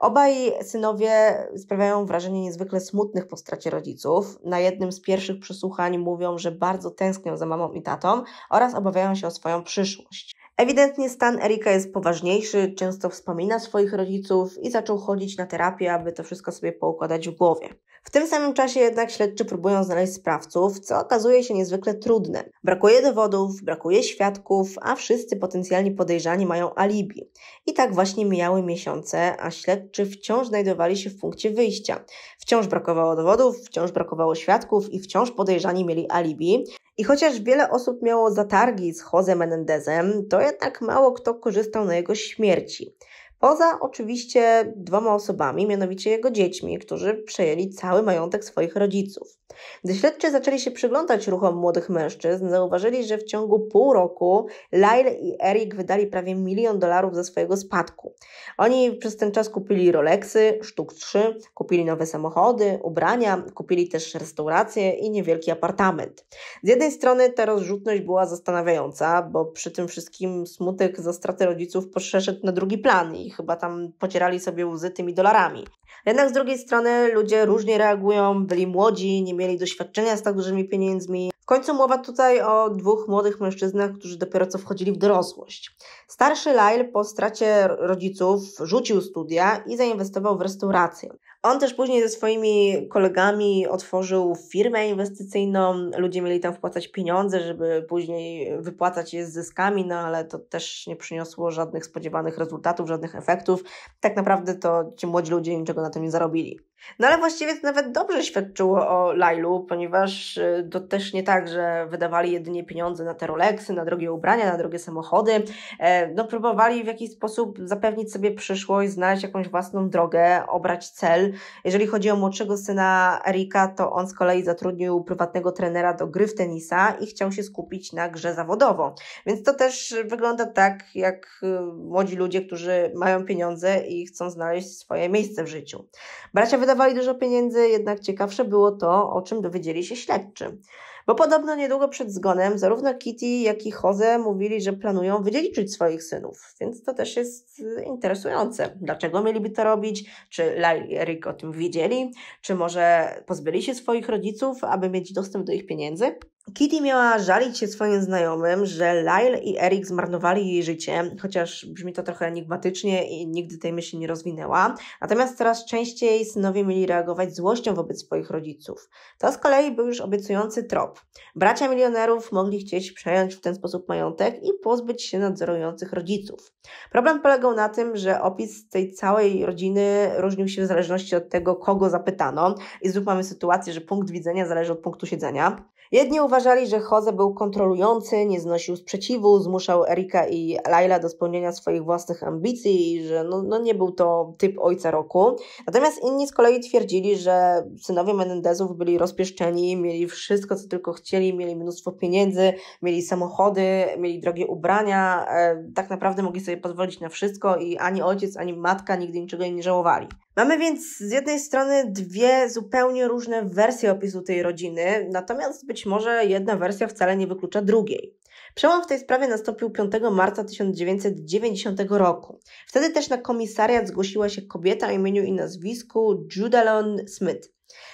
Obaj synowie sprawiają wrażenie niezwykle smutnych po stracie rodziców. Na jednym z pierwszych przesłuchań mówią, że bardzo tęsknią za mamą i tatą oraz obawiają się o swoją przyszłość. Ewidentnie stan Erika jest poważniejszy, często wspomina swoich rodziców i zaczął chodzić na terapię, aby to wszystko sobie poukładać w głowie. W tym samym czasie jednak śledczy próbują znaleźć sprawców, co okazuje się niezwykle trudne. Brakuje dowodów, brakuje świadków, a wszyscy potencjalni podejrzani mają alibi. I tak właśnie mijały miesiące, a śledczy wciąż znajdowali się w punkcie wyjścia. Wciąż brakowało dowodów, wciąż brakowało świadków i wciąż podejrzani mieli alibi. I chociaż wiele osób miało zatargi z Jose Menendezem, to jednak mało kto korzystał na jego śmierci. Poza oczywiście dwoma osobami, mianowicie jego dziećmi, którzy przejęli cały majątek swoich rodziców. Gdy śledczy zaczęli się przyglądać ruchom młodych mężczyzn, zauważyli, że w ciągu pół roku Lyle i Eric wydali prawie milion dolarów ze swojego spadku. Oni przez ten czas kupili Rolexy, sztuk 3, kupili nowe samochody, ubrania, kupili też restaurację i niewielki apartament. Z jednej strony ta rozrzutność była zastanawiająca, bo przy tym wszystkim smutek za straty rodziców przeszedł na drugi plan chyba tam pocierali sobie łzy tymi dolarami. Jednak z drugiej strony ludzie różnie reagują, byli młodzi, nie mieli doświadczenia z tak dużymi pieniędzmi. W końcu mowa tutaj o dwóch młodych mężczyznach, którzy dopiero co wchodzili w dorosłość. Starszy Lyle po stracie rodziców rzucił studia i zainwestował w restaurację. On też później ze swoimi kolegami otworzył firmę inwestycyjną. Ludzie mieli tam wpłacać pieniądze, żeby później wypłacać je z zyskami, no ale to też nie przyniosło żadnych spodziewanych rezultatów, żadnych efektów. Tak naprawdę to ci młodzi ludzie niczego na tym nie zarobili. No ale właściwie to nawet dobrze świadczyło o Lailu, ponieważ y, to też nie tak, że wydawali jedynie pieniądze na te Rolexy, na drogie ubrania, na drogie samochody. E, no próbowali w jakiś sposób zapewnić sobie przyszłość, znaleźć jakąś własną drogę, obrać cel. Jeżeli chodzi o młodszego syna Erika, to on z kolei zatrudnił prywatnego trenera do gry w tenisa i chciał się skupić na grze zawodowo. Więc to też wygląda tak, jak y, młodzi ludzie, którzy mają pieniądze i chcą znaleźć swoje miejsce w życiu. Bracia wydawali dużo pieniędzy, jednak ciekawsze było to, o czym dowiedzieli się śledczy. Bo podobno niedługo przed zgonem zarówno Kitty, jak i Jose mówili, że planują wydziedziczyć swoich synów, więc to też jest y, interesujące. Dlaczego mieliby to robić? Czy Lyle i Eric o tym wiedzieli? Czy może pozbyli się swoich rodziców, aby mieć dostęp do ich pieniędzy? Kitty miała żalić się swoim znajomym, że Lyle i Eric zmarnowali jej życie, chociaż brzmi to trochę enigmatycznie i nigdy tej myśli nie rozwinęła. Natomiast coraz częściej synowie mieli reagować złością wobec swoich rodziców. To z kolei był już obiecujący trop. Bracia milionerów mogli chcieć przejąć w ten sposób majątek i pozbyć się nadzorujących rodziców. Problem polegał na tym, że opis tej całej rodziny różnił się w zależności od tego, kogo zapytano i znów mamy sytuację, że punkt widzenia zależy od punktu siedzenia. Jedni uważali, że Jose był kontrolujący, nie znosił sprzeciwu, zmuszał Erika i Laila do spełnienia swoich własnych ambicji i że no, no nie był to typ ojca roku. Natomiast inni z kolei twierdzili, że synowie Menendezów byli rozpieszczeni, mieli wszystko, co tylko chcieli, mieli mnóstwo pieniędzy, mieli samochody, mieli drogie ubrania, e, tak naprawdę mogli sobie pozwolić na wszystko i ani ojciec, ani matka nigdy niczego im nie żałowali. Mamy więc z jednej strony dwie zupełnie różne wersje opisu tej rodziny, natomiast być może jedna wersja wcale nie wyklucza drugiej. Przełom w tej sprawie nastąpił 5 marca 1990 roku. Wtedy też na komisariat zgłosiła się kobieta o imieniu i nazwisku Judalon Smith.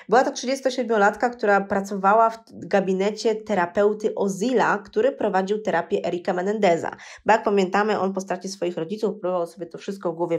Była to 37-latka, która pracowała w gabinecie terapeuty Ozila, który prowadził terapię Erika Menendeza. Bo jak pamiętamy, on po stracie swoich rodziców próbował sobie to wszystko w głowie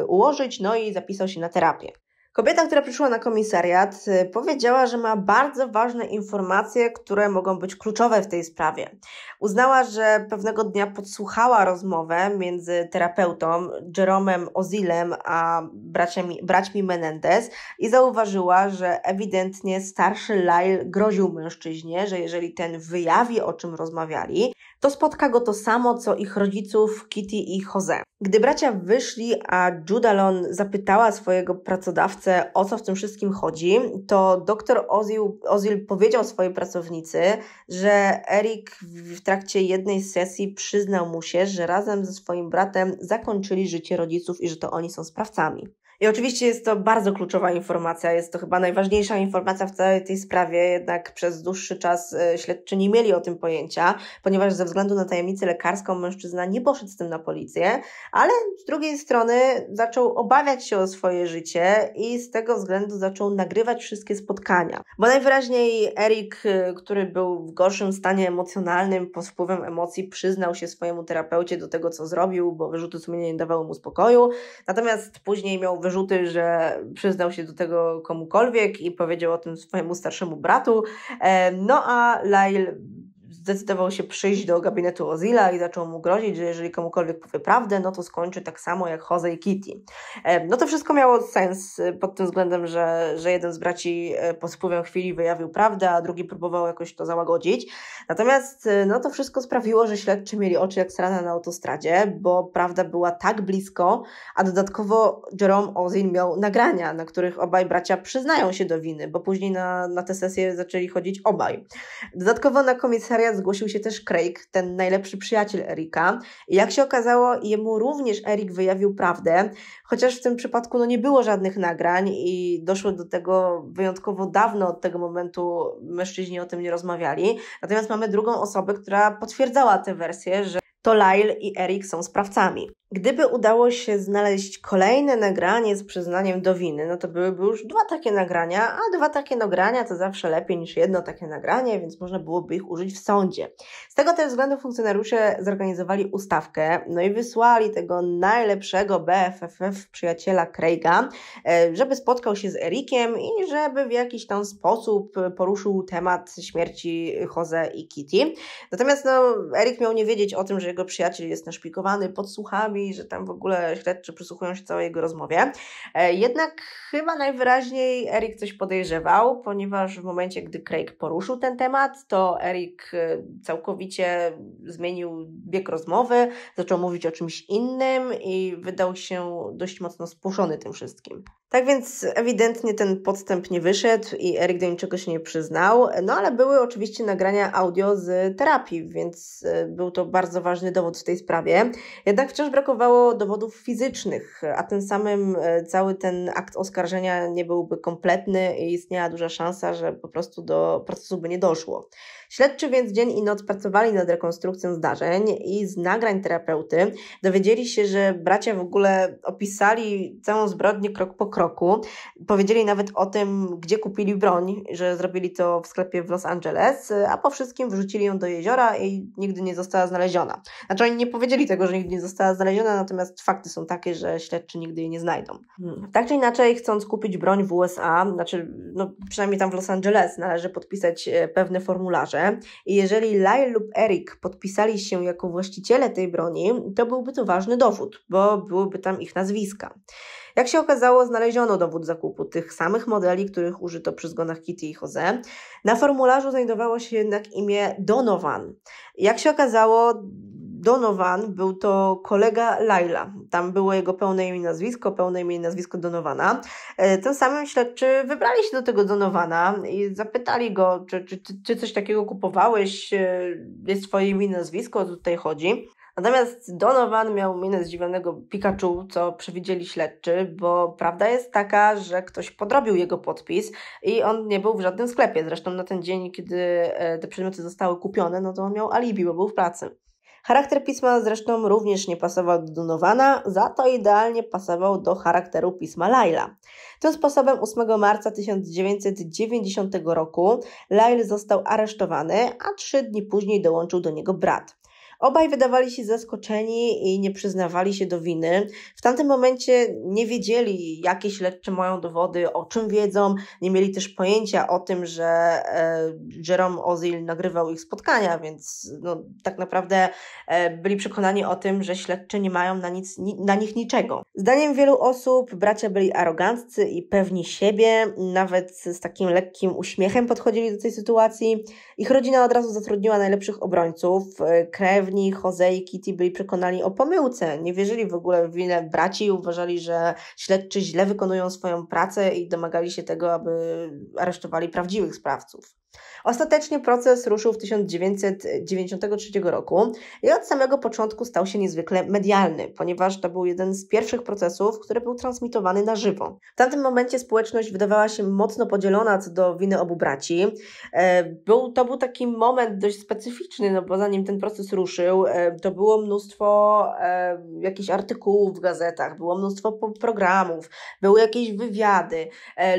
y, ułożyć, no i zapisał się na terapię. Kobieta, która przyszła na komisariat, y, powiedziała, że ma bardzo ważne informacje, które mogą być kluczowe w tej sprawie. Uznała, że pewnego dnia podsłuchała rozmowę między terapeutą Jeromem Ozilem a braciami, braćmi Menendez i zauważyła, że ewidentnie starszy Lyle groził mężczyźnie, że jeżeli ten wyjawi, o czym rozmawiali, to spotka go to samo, co ich rodziców Kitty i Jose. Gdy bracia wyszli, a Judalon zapytała swojego pracodawcę, o co w tym wszystkim chodzi, to doktor Ozil, Ozil powiedział swojej pracownicy, że Erik w trakcie jednej sesji przyznał mu się, że razem ze swoim bratem zakończyli życie rodziców i że to oni są sprawcami. I oczywiście jest to bardzo kluczowa informacja, jest to chyba najważniejsza informacja w całej tej sprawie, jednak przez dłuższy czas y, śledczy nie mieli o tym pojęcia, ponieważ ze względu na tajemnicę lekarską mężczyzna nie poszedł z tym na policję, ale z drugiej strony zaczął obawiać się o swoje życie i z tego względu zaczął nagrywać wszystkie spotkania. Bo najwyraźniej Erik, y, który był w gorszym stanie emocjonalnym, pod wpływem emocji przyznał się swojemu terapeucie do tego, co zrobił, bo wyrzuty sumienia nie dawały mu spokoju, natomiast później miał wyrzuty, że przyznał się do tego komukolwiek i powiedział o tym swojemu starszemu bratu. E, no a Lyle zdecydował się przyjść do gabinetu Ozila i zaczął mu grozić, że jeżeli komukolwiek powie prawdę, no to skończy tak samo jak Jose i Kitty. E, no to wszystko miało sens e, pod tym względem, że, że jeden z braci e, pod wpływem chwili wyjawił prawdę, a drugi próbował jakoś to załagodzić. Natomiast no to wszystko sprawiło, że śledczy mieli oczy jak strana na autostradzie, bo prawda była tak blisko, a dodatkowo Jerome Ozil miał nagrania, na których obaj bracia przyznają się do winy, bo później na, na tę sesję zaczęli chodzić obaj. Dodatkowo na komisariat zgłosił się też Craig, ten najlepszy przyjaciel Erika. I jak się okazało, jemu również Erik wyjawił prawdę, chociaż w tym przypadku no, nie było żadnych nagrań i doszło do tego wyjątkowo dawno od tego momentu, mężczyźni o tym nie rozmawiali. Natomiast mamy drugą osobę, która potwierdzała tę wersję, że to Lyle i Erik są sprawcami. Gdyby udało się znaleźć kolejne nagranie z przyznaniem do winy, no to byłyby już dwa takie nagrania, a dwa takie nagrania to zawsze lepiej niż jedno takie nagranie, więc można byłoby ich użyć w sądzie. Z tego też względu funkcjonariusze zorganizowali ustawkę, no i wysłali tego najlepszego BFFF przyjaciela Craiga, e, żeby spotkał się z Erikiem i żeby w jakiś tam sposób poruszył temat śmierci Jose i Kitty. Natomiast no, Erik miał nie wiedzieć o tym, że jego przyjaciel jest naszpikowany podsłuchami, że tam w ogóle śledczy przysłuchują się całej jego rozmowie. E, jednak chyba najwyraźniej Erik coś podejrzewał, ponieważ w momencie, gdy Craig poruszył ten temat, to Erik e, całkowicie zmienił bieg rozmowy, zaczął mówić o czymś innym i wydał się dość mocno spuszony tym wszystkim. Tak więc ewidentnie ten podstęp nie wyszedł i Erik do niczego się nie przyznał, no ale były oczywiście nagrania audio z terapii, więc e, był to bardzo ważny dowód w tej sprawie. Jednak wciąż brak brakowało dowodów fizycznych, a tym samym e, cały ten akt oskarżenia nie byłby kompletny i istniała duża szansa, że po prostu do procesu by nie doszło. Śledczy więc dzień i noc pracowali nad rekonstrukcją zdarzeń i z nagrań terapeuty dowiedzieli się, że bracia w ogóle opisali całą zbrodnię krok po kroku. Powiedzieli nawet o tym, gdzie kupili broń, że zrobili to w sklepie w Los Angeles, a po wszystkim wrzucili ją do jeziora i nigdy nie została znaleziona. Znaczy oni nie powiedzieli tego, że nigdy nie została znaleziona, natomiast fakty są takie, że śledczy nigdy jej nie znajdą. Hmm. Tak czy inaczej, chcąc kupić broń w USA, znaczy no, przynajmniej tam w Los Angeles należy podpisać e, pewne formularze, i jeżeli Lyle lub Eric podpisali się jako właściciele tej broni, to byłby to ważny dowód, bo byłyby tam ich nazwiska. Jak się okazało, znaleziono dowód zakupu tych samych modeli, których użyto przy zgonach Kitty i Jose. Na formularzu znajdowało się jednak imię Donovan. Jak się okazało, Donovan był to kolega Laila. Tam było jego pełne imię i nazwisko, pełne imię i nazwisko Donowana. E, tym samym śledczy wybrali się do tego Donowana i zapytali go, czy, czy, czy coś takiego kupowałeś, e, jest twoje imię i nazwisko, o co tutaj chodzi. Natomiast Donovan miał minę zdziwionego Pikachu, co przewidzieli śledczy, bo prawda jest taka, że ktoś podrobił jego podpis i on nie był w żadnym sklepie. Zresztą na ten dzień, kiedy e, te przedmioty zostały kupione, no to on miał alibi, bo był w pracy. Charakter pisma zresztą również nie pasował do Donowana, za to idealnie pasował do charakteru pisma Laila. Tym sposobem 8 marca 1990 roku Lail został aresztowany, a trzy dni później dołączył do niego brat. Obaj wydawali się zaskoczeni i nie przyznawali się do winy. W tamtym momencie nie wiedzieli, jakie śledcze mają dowody, o czym wiedzą, nie mieli też pojęcia o tym, że e, Jerome Ozil nagrywał ich spotkania, więc no, tak naprawdę e, byli przekonani o tym, że śledcze nie mają na, nic, ni, na nich niczego. Zdaniem wielu osób bracia byli aroganccy i pewni siebie, nawet z takim lekkim uśmiechem podchodzili do tej sytuacji. Ich rodzina od razu zatrudniła najlepszych obrońców, e, krewni, poprzedni Jose i Kitty byli przekonani o pomyłce, nie wierzyli w ogóle w winę braci, uważali, że śledczy źle wykonują swoją pracę i domagali się tego, aby aresztowali prawdziwych sprawców. Ostatecznie proces ruszył w 1993 roku i od samego początku stał się niezwykle medialny, ponieważ to był jeden z pierwszych procesów, który był transmitowany na żywo. W tamtym momencie społeczność wydawała się mocno podzielona co do winy obu braci. E, był, to był taki moment dość specyficzny, no bo zanim ten proces ruszył, e, to było mnóstwo e, jakichś artykułów w gazetach, było mnóstwo programów, były jakieś wywiady.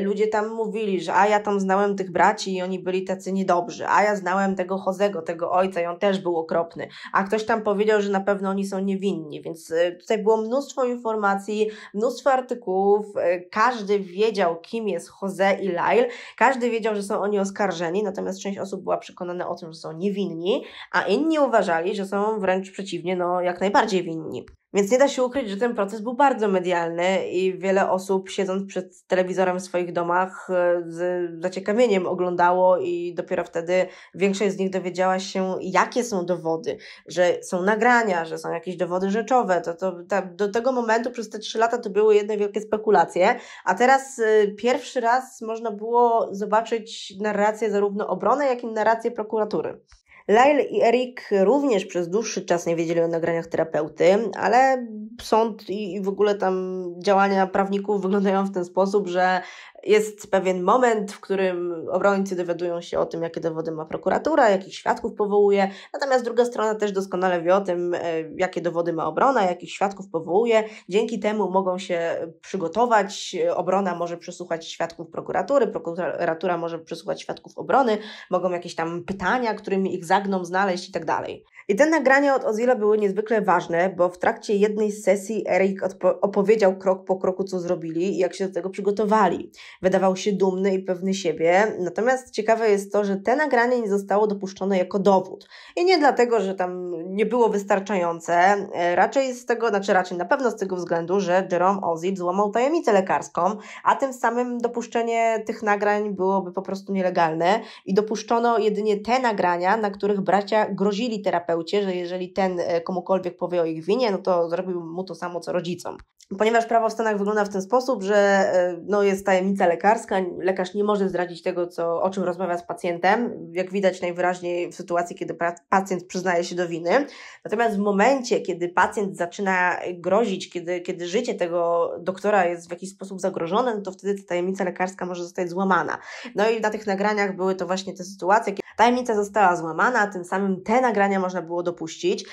Ludzie tam mówili, że a ja tam znałem tych braci i oni byli tacy niedobrzy, a ja znałem tego Chozego, tego ojca i on też był okropny, a ktoś tam powiedział, że na pewno oni są niewinni, więc y, tutaj było mnóstwo informacji, mnóstwo artykułów, y, każdy wiedział, kim jest Jose i Lyle, każdy wiedział, że są oni oskarżeni, natomiast część osób była przekonana o tym, że są niewinni, a inni uważali, że są wręcz przeciwnie, no jak najbardziej winni. Więc nie da się ukryć, że ten proces był bardzo medialny i wiele osób siedząc przed telewizorem w swoich domach e, z zaciekawieniem oglądało i dopiero wtedy większość z nich dowiedziała się, jakie są dowody, że są nagrania, że są jakieś dowody rzeczowe. To, to, do tego momentu przez te trzy lata to były jedne wielkie spekulacje, a teraz e, pierwszy raz można było zobaczyć narrację zarówno obrony, jak i narrację prokuratury. Lyle i Eric również przez dłuższy czas nie wiedzieli o nagraniach terapeuty, ale sąd i, w ogóle tam działania prawników wyglądają w ten sposób, że jest pewien moment, w którym obrońcy dowiadują się o tym, jakie dowody ma prokuratura, jakich świadków powołuje, natomiast druga strona też doskonale wie o tym, e, jakie dowody ma obrona, jakich świadków powołuje. Dzięki temu mogą się przygotować, obrona może przesłuchać świadków prokuratury, prokuratura może przesłuchać świadków obrony, mogą jakieś tam pytania, którymi ich zagną, znaleźć i tak dalej. I te nagrania od Ozila były niezwykle ważne, bo w trakcie jednej sesji Eric opowiedział krok po kroku, co zrobili i jak się do tego przygotowali. Wydawał się dumny i pewny siebie, natomiast ciekawe jest to, że te nagranie nie zostało dopuszczone jako dowód. I nie dlatego, że tam nie było wystarczające, e, raczej z tego, znaczy raczej na pewno z tego względu, że Jerome Ozil złamał tajemnicę lekarską, a tym samym dopuszczenie tych nagrań byłoby po prostu nielegalne i dopuszczono jedynie te nagrania, na których bracia grozili terapeutom terapeucie, że jeżeli ten e, komukolwiek powie o ich winie, no to zrobił mu to samo co rodzicom. Ponieważ prawo w Stanach wygląda w ten sposób, że e, no, jest tajemnica lekarska, lekarz nie może zdradzić tego, co, o czym rozmawia z pacjentem, jak widać najwyraźniej w sytuacji, kiedy pacjent przyznaje się do winy. Natomiast w momencie, kiedy pacjent zaczyna grozić, kiedy, kiedy życie tego doktora jest w jakiś sposób zagrożone, no to wtedy ta tajemnica lekarska może zostać złamana. No i na tych nagraniach były to właśnie te sytuacje, kiedy tajemnica została złamana, a tym samym te nagrania można było dopuścić.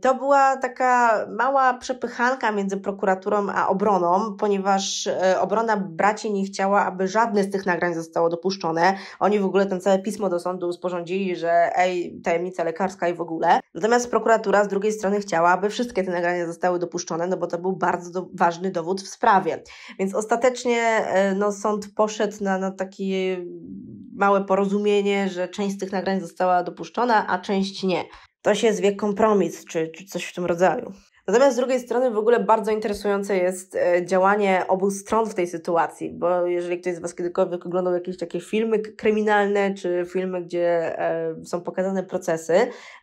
To była taka mała przepychanka między prokuratorem prokuraturą a obroną, ponieważ e, obrona braci nie chciała, aby żadne z tych nagrań zostało dopuszczone. Oni w ogóle ten całe pismo do sądu sporządzili, że ej, tajemnica lekarska i w ogóle. Natomiast prokuratura z drugiej strony chciała, aby wszystkie te nagrania zostały dopuszczone, no bo to był bardzo do, ważny dowód w sprawie. Więc ostatecznie e, no, sąd poszedł na, na takie małe porozumienie, że część z tych nagrań została dopuszczona, a część nie. To się zwie kompromis, czy, czy coś w tym rodzaju. Natomiast z drugiej strony w ogóle bardzo interesujące jest e, działanie obu stron w tej sytuacji, bo jeżeli ktoś z Was kiedykolwiek oglądał jakieś takie filmy kryminalne, czy filmy, gdzie e, są pokazane procesy,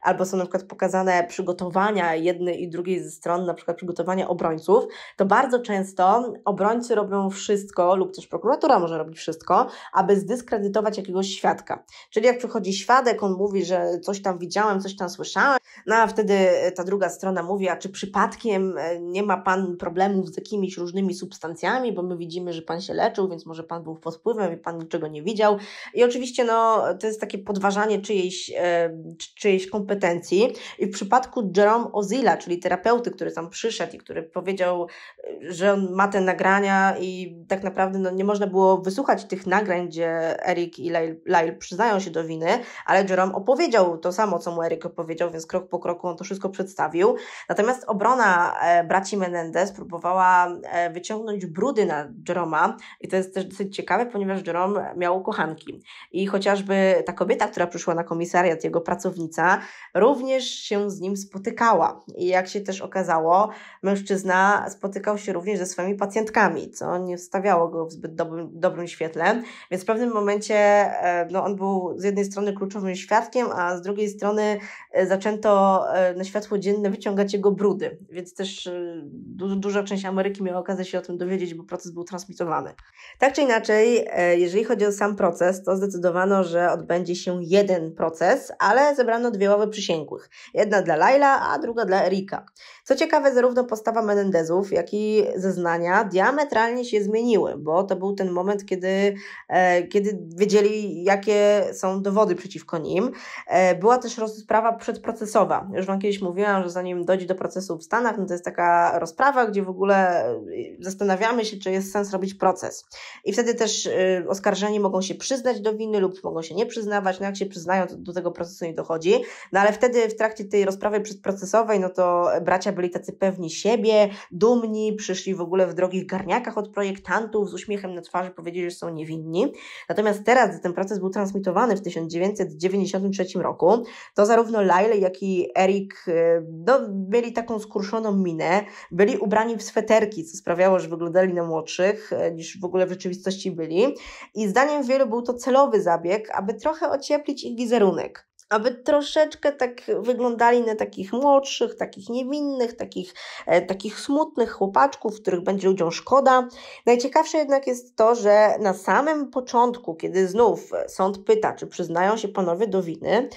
albo są na przykład pokazane przygotowania jednej i drugiej ze stron, na przykład przygotowania obrońców, to bardzo często obrońcy robią wszystko, lub też prokuratura może robić wszystko, aby zdyskredytować jakiegoś świadka. Czyli jak przychodzi świadek, on mówi, że coś tam widziałem, coś tam słyszałem, no a wtedy ta druga strona mówi, a czy przy przypadkiem e, nie ma Pan problemów z jakimiś różnymi substancjami, bo my widzimy, że Pan się leczył, więc może Pan był pod wpływem i Pan niczego nie widział. I oczywiście no, to jest takie podważanie czyjejś, e, czyjejś kompetencji. I w przypadku Jerome Ozila, czyli terapeuty, który tam przyszedł i który powiedział, e, że on ma te nagrania i tak naprawdę no, nie można było wysłuchać tych nagrań, gdzie Erik i Lyle, Lyle przyznają się do winy, ale Jerome opowiedział to samo, co mu Erik opowiedział, więc krok po kroku on to wszystko przedstawił. Natomiast obrońca obrona e, braci Menendez próbowała e, wyciągnąć brudy na Jeroma i to jest też dosyć ciekawe, ponieważ Jerome miał kochanki i chociażby ta kobieta, która przyszła na komisariat, jego pracownica, również się z nim spotykała i jak się też okazało, mężczyzna spotykał się również ze swoimi pacjentkami, co nie stawiało go w zbyt dobrym, dobrym świetle, więc w pewnym momencie e, no, on był z jednej strony kluczowym świadkiem, a z drugiej strony zaczęto na światło dzienne wyciągać jego brudy więc też y, du duża część Ameryki miała okazję się o tym dowiedzieć, bo proces był transmitowany. Tak czy inaczej, e, jeżeli chodzi o sam proces, to zdecydowano, że odbędzie się jeden proces, ale zebrano dwie ławy przysięgłych. Jedna dla Laila, a druga dla Erika. Co ciekawe, zarówno postawa Menendezów, jak i zeznania diametralnie się zmieniły, bo to był ten moment, kiedy, e, kiedy wiedzieli, jakie są dowody przeciwko nim. E, była też rozprawa przedprocesowa. Już Wam kiedyś mówiłam, że zanim dojdzie do procesu Stanach, no to jest taka rozprawa, gdzie w ogóle y, zastanawiamy się, czy jest sens robić proces. I wtedy też y, oskarżeni mogą się przyznać do winy lub mogą się nie przyznawać. No jak się przyznają, to do tego procesu nie dochodzi. No ale wtedy w trakcie tej rozprawy przedprocesowej, no to bracia byli tacy pewni siebie, dumni, przyszli w ogóle w drogich garniakach od projektantów, z uśmiechem na twarzy powiedzieli, że są niewinni. Natomiast teraz, gdy ten proces był transmitowany w 1993 roku, to zarówno Lyle, jak i Eric y, no, mieli taką skruszoną minę, byli ubrani w sweterki, co sprawiało, że wyglądali na młodszych e, niż w ogóle w rzeczywistości byli. I zdaniem wielu był to celowy zabieg, aby trochę ocieplić ich wizerunek aby troszeczkę tak wyglądali na takich młodszych, takich niewinnych, takich, e, takich smutnych chłopaczków, których będzie ludziom szkoda. Najciekawsze jednak jest to, że na samym początku, kiedy znów sąd pyta, czy przyznają się panowie do winy,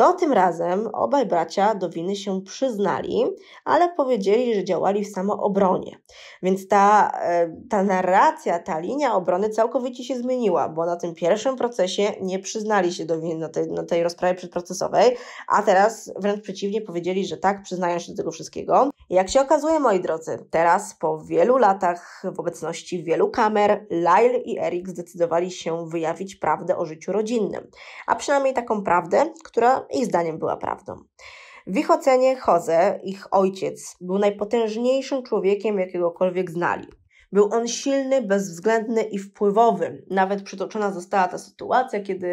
to tym razem obaj bracia do winy się przyznali, ale powiedzieli, że działali w samoobronie. Więc ta, e, ta narracja, ta linia obrony całkowicie się zmieniła, bo na tym pierwszym procesie nie przyznali się do winy na tej, na tej rozprawie przedprocesowej, a teraz wręcz przeciwnie powiedzieli, że tak, przyznają się do tego wszystkiego. Jak się okazuje, moi drodzy, teraz po wielu latach w obecności wielu kamer, Lyle i Eric zdecydowali się wyjawić prawdę o życiu rodzinnym, a przynajmniej taką prawdę, która ich zdaniem była prawdą. W ich ocenie Jose, ich ojciec, był najpotężniejszym człowiekiem, jakiegokolwiek znali. Był on silny, bezwzględny i wpływowy. Nawet przytoczona została ta sytuacja, kiedy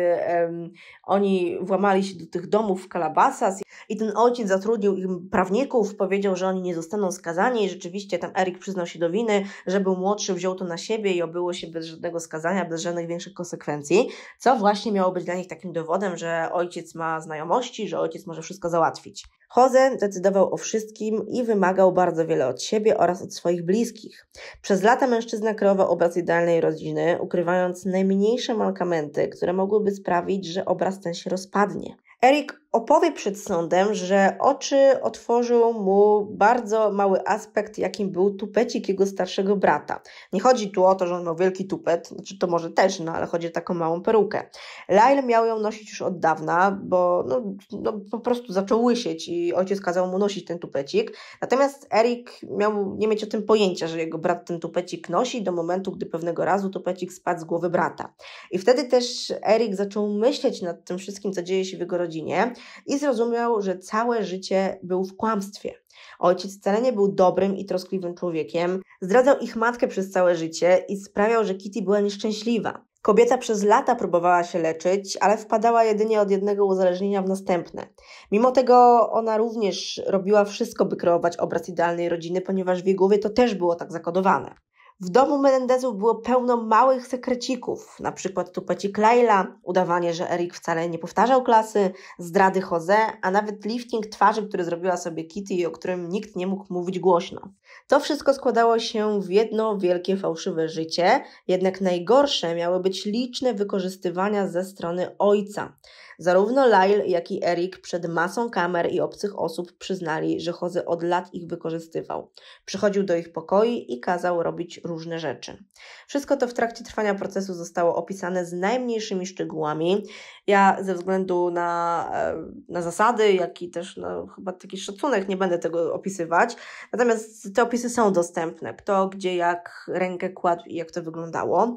um, oni włamali się do tych domów w Calabasas i ten ojciec zatrudnił im prawników, powiedział, że oni nie zostaną skazani i rzeczywiście tam Erik przyznał się do winy, że był młodszy, wziął to na siebie i obyło się bez żadnego skazania, bez żadnych większych konsekwencji, co właśnie miało być dla nich takim dowodem, że ojciec ma znajomości, że ojciec może wszystko załatwić. Jose decydował o wszystkim i wymagał bardzo wiele od siebie oraz od swoich bliskich. Przez lata mężczyzna kreował obraz idealnej rodziny, ukrywając najmniejsze mankamenty, które mogłyby sprawić, że obraz ten się rozpadnie. Eric opowie przed sądem, że oczy otworzył mu bardzo mały aspekt, jakim był tupecik jego starszego brata. Nie chodzi tu o to, że on miał wielki tupet, znaczy to może też, no ale chodzi o taką małą perukę. Lyle miał ją nosić już od dawna, bo no, no, po prostu zaczął łysieć i ojciec kazał mu nosić ten tupecik. Natomiast Erik miał nie mieć o tym pojęcia, że jego brat ten tupecik nosi do momentu, gdy pewnego razu tupecik spadł z głowy brata. I wtedy też Erik zaczął myśleć nad tym wszystkim, co dzieje się w jego rodzinie i zrozumiał, że całe życie był w kłamstwie. Ojciec wcale nie był dobrym i troskliwym człowiekiem, zdradzał ich matkę przez całe życie i sprawiał, że Kitty była nieszczęśliwa. Kobieta przez lata próbowała się leczyć, ale wpadała jedynie od jednego uzależnienia w następne. Mimo tego ona również robiła wszystko, by kreować obraz idealnej rodziny, ponieważ w jej głowie to też było tak zakodowane. W domu Melendezów było pełno małych sekrecików, na przykład tupecik Leila, udawanie, że Erik wcale nie powtarzał klasy, zdrady Jose, a nawet lifting twarzy, który zrobiła sobie Kitty i o którym nikt nie mógł mówić głośno. To wszystko składało się w jedno wielkie fałszywe życie, jednak najgorsze miały być liczne wykorzystywania ze strony ojca. Zarówno Lyle, jak i Eric przed masą kamer i obcych osób przyznali, że Jose od lat ich wykorzystywał. Przychodził do ich pokoi i kazał robić różne rzeczy. Wszystko to w trakcie trwania procesu zostało opisane z najmniejszymi szczegółami. Ja ze względu na, e, na zasady, jak i też no, chyba taki szacunek, nie będę tego opisywać. Natomiast te opisy są dostępne. Kto, gdzie, jak rękę kładł i jak to wyglądało.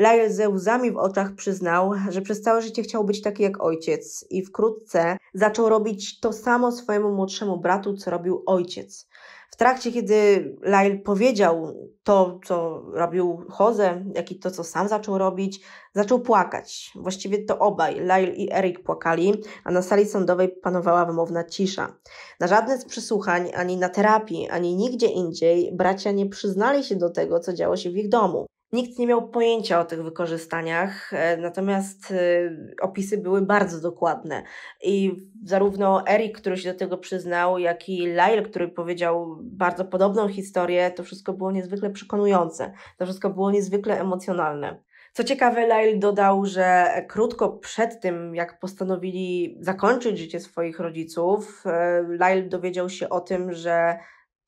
Lyle ze łzami w oczach przyznał, że przez całe życie chciał być taki jak ojciec i wkrótce zaczął robić to samo swojemu młodszemu bratu, co robił ojciec. W trakcie, kiedy Lyle powiedział to, co robił Jose, jak i to, co sam zaczął robić, zaczął płakać. Właściwie to obaj, Lyle i Eric płakali, a na sali sądowej panowała wymowna cisza. Na żadne z przesłuchań, ani na terapii, ani nigdzie indziej bracia nie przyznali się do tego, co działo się w ich domu. Nikt nie miał pojęcia o tych wykorzystaniach, e, natomiast e, opisy były bardzo dokładne. I zarówno Erik, który się do tego przyznał, jak i Lyle, który powiedział bardzo podobną historię, to wszystko było niezwykle przekonujące. To wszystko było niezwykle emocjonalne. Co ciekawe, Lyle dodał, że krótko przed tym, jak postanowili zakończyć życie swoich rodziców, e, Lyle dowiedział się o tym, że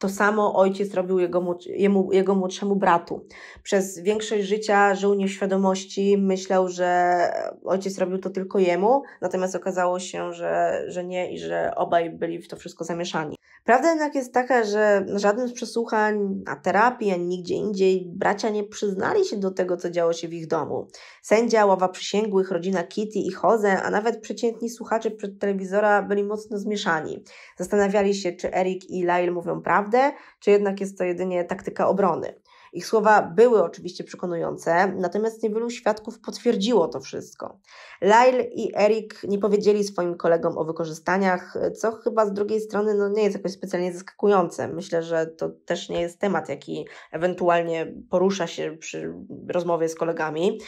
to samo ojciec robił jego, jemu, jego młodszemu bratu. Przez większość życia żył nieświadomości, myślał, że ojciec robił to tylko jemu, natomiast okazało się, że, że nie i że obaj byli w to wszystko zamieszani. Prawda jednak jest taka, że żadnym z przesłuchań na terapii ani nigdzie indziej bracia nie przyznali się do tego, co działo się w ich domu. Sędzia, ława przysięgłych, rodzina Kitty i Jose, a nawet przeciętni słuchacze przed telewizora byli mocno zmieszani. Zastanawiali się, czy Eric i Lyle mówią prawdę, czy jednak jest to jedynie taktyka obrony. Ich słowa były oczywiście przekonujące, natomiast niewielu świadków potwierdziło to wszystko. Lyle i Eric nie powiedzieli swoim kolegom o wykorzystaniach, co chyba z drugiej strony no, nie jest jakoś specjalnie zaskakujące. Myślę, że to też nie jest temat, jaki ewentualnie porusza się przy rozmowie z kolegami.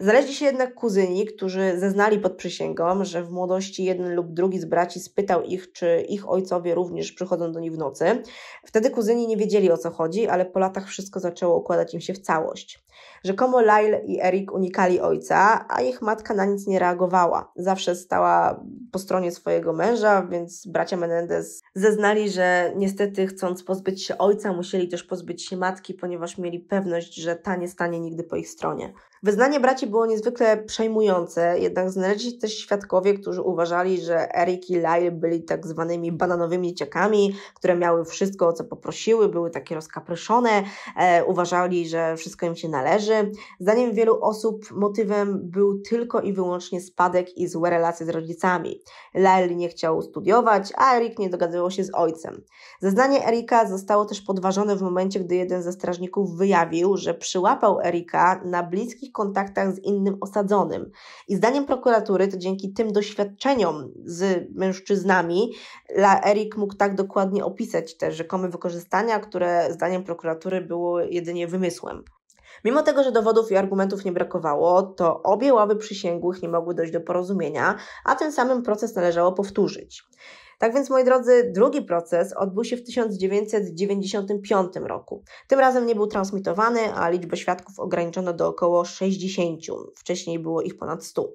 Znaleźli się jednak kuzyni, którzy zeznali pod przysięgą, że w młodości jeden lub drugi z braci spytał ich, czy ich ojcowie również przychodzą do nich w nocy. Wtedy kuzyni nie wiedzieli o co chodzi, ale po latach wszystko zaczęło zaczęło układać im się w całość. Rzekomo Lyle i Eric unikali ojca, a ich matka na nic nie reagowała. Zawsze stała po stronie swojego męża, więc bracia Menendez zeznali, że niestety chcąc pozbyć się ojca, musieli też pozbyć się matki, ponieważ mieli pewność, że ta nie stanie nigdy po ich stronie. Wyznanie braci było niezwykle przejmujące, jednak znaleźli się też świadkowie, którzy uważali, że Erik i Lyle byli tak zwanymi bananowymi ciakami, które miały wszystko, o co poprosiły, były takie rozkapryszone, e, uważali, że wszystko im się należy. Zdaniem wielu osób motywem był tylko i wyłącznie spadek i złe relacje z rodzicami. Lyle nie chciał studiować, a Erik nie dogadywał się z ojcem. Zeznanie Erika zostało też podważone w momencie, gdy jeden ze strażników wyjawił, że przyłapał Erika na bliskich kontaktach z innym osadzonym. I zdaniem prokuratury to dzięki tym doświadczeniom z mężczyznami La Eric mógł tak dokładnie opisać te rzekome wykorzystania, które zdaniem prokuratury było jedynie wymysłem. Mimo tego, że dowodów i argumentów nie brakowało, to obie ławy przysięgłych nie mogły dojść do porozumienia, a tym samym proces należało powtórzyć. Tak więc, moi drodzy, drugi proces odbył się w 1995 roku. Tym razem nie był transmitowany, a liczbę świadków ograniczono do około 60. Wcześniej było ich ponad 100.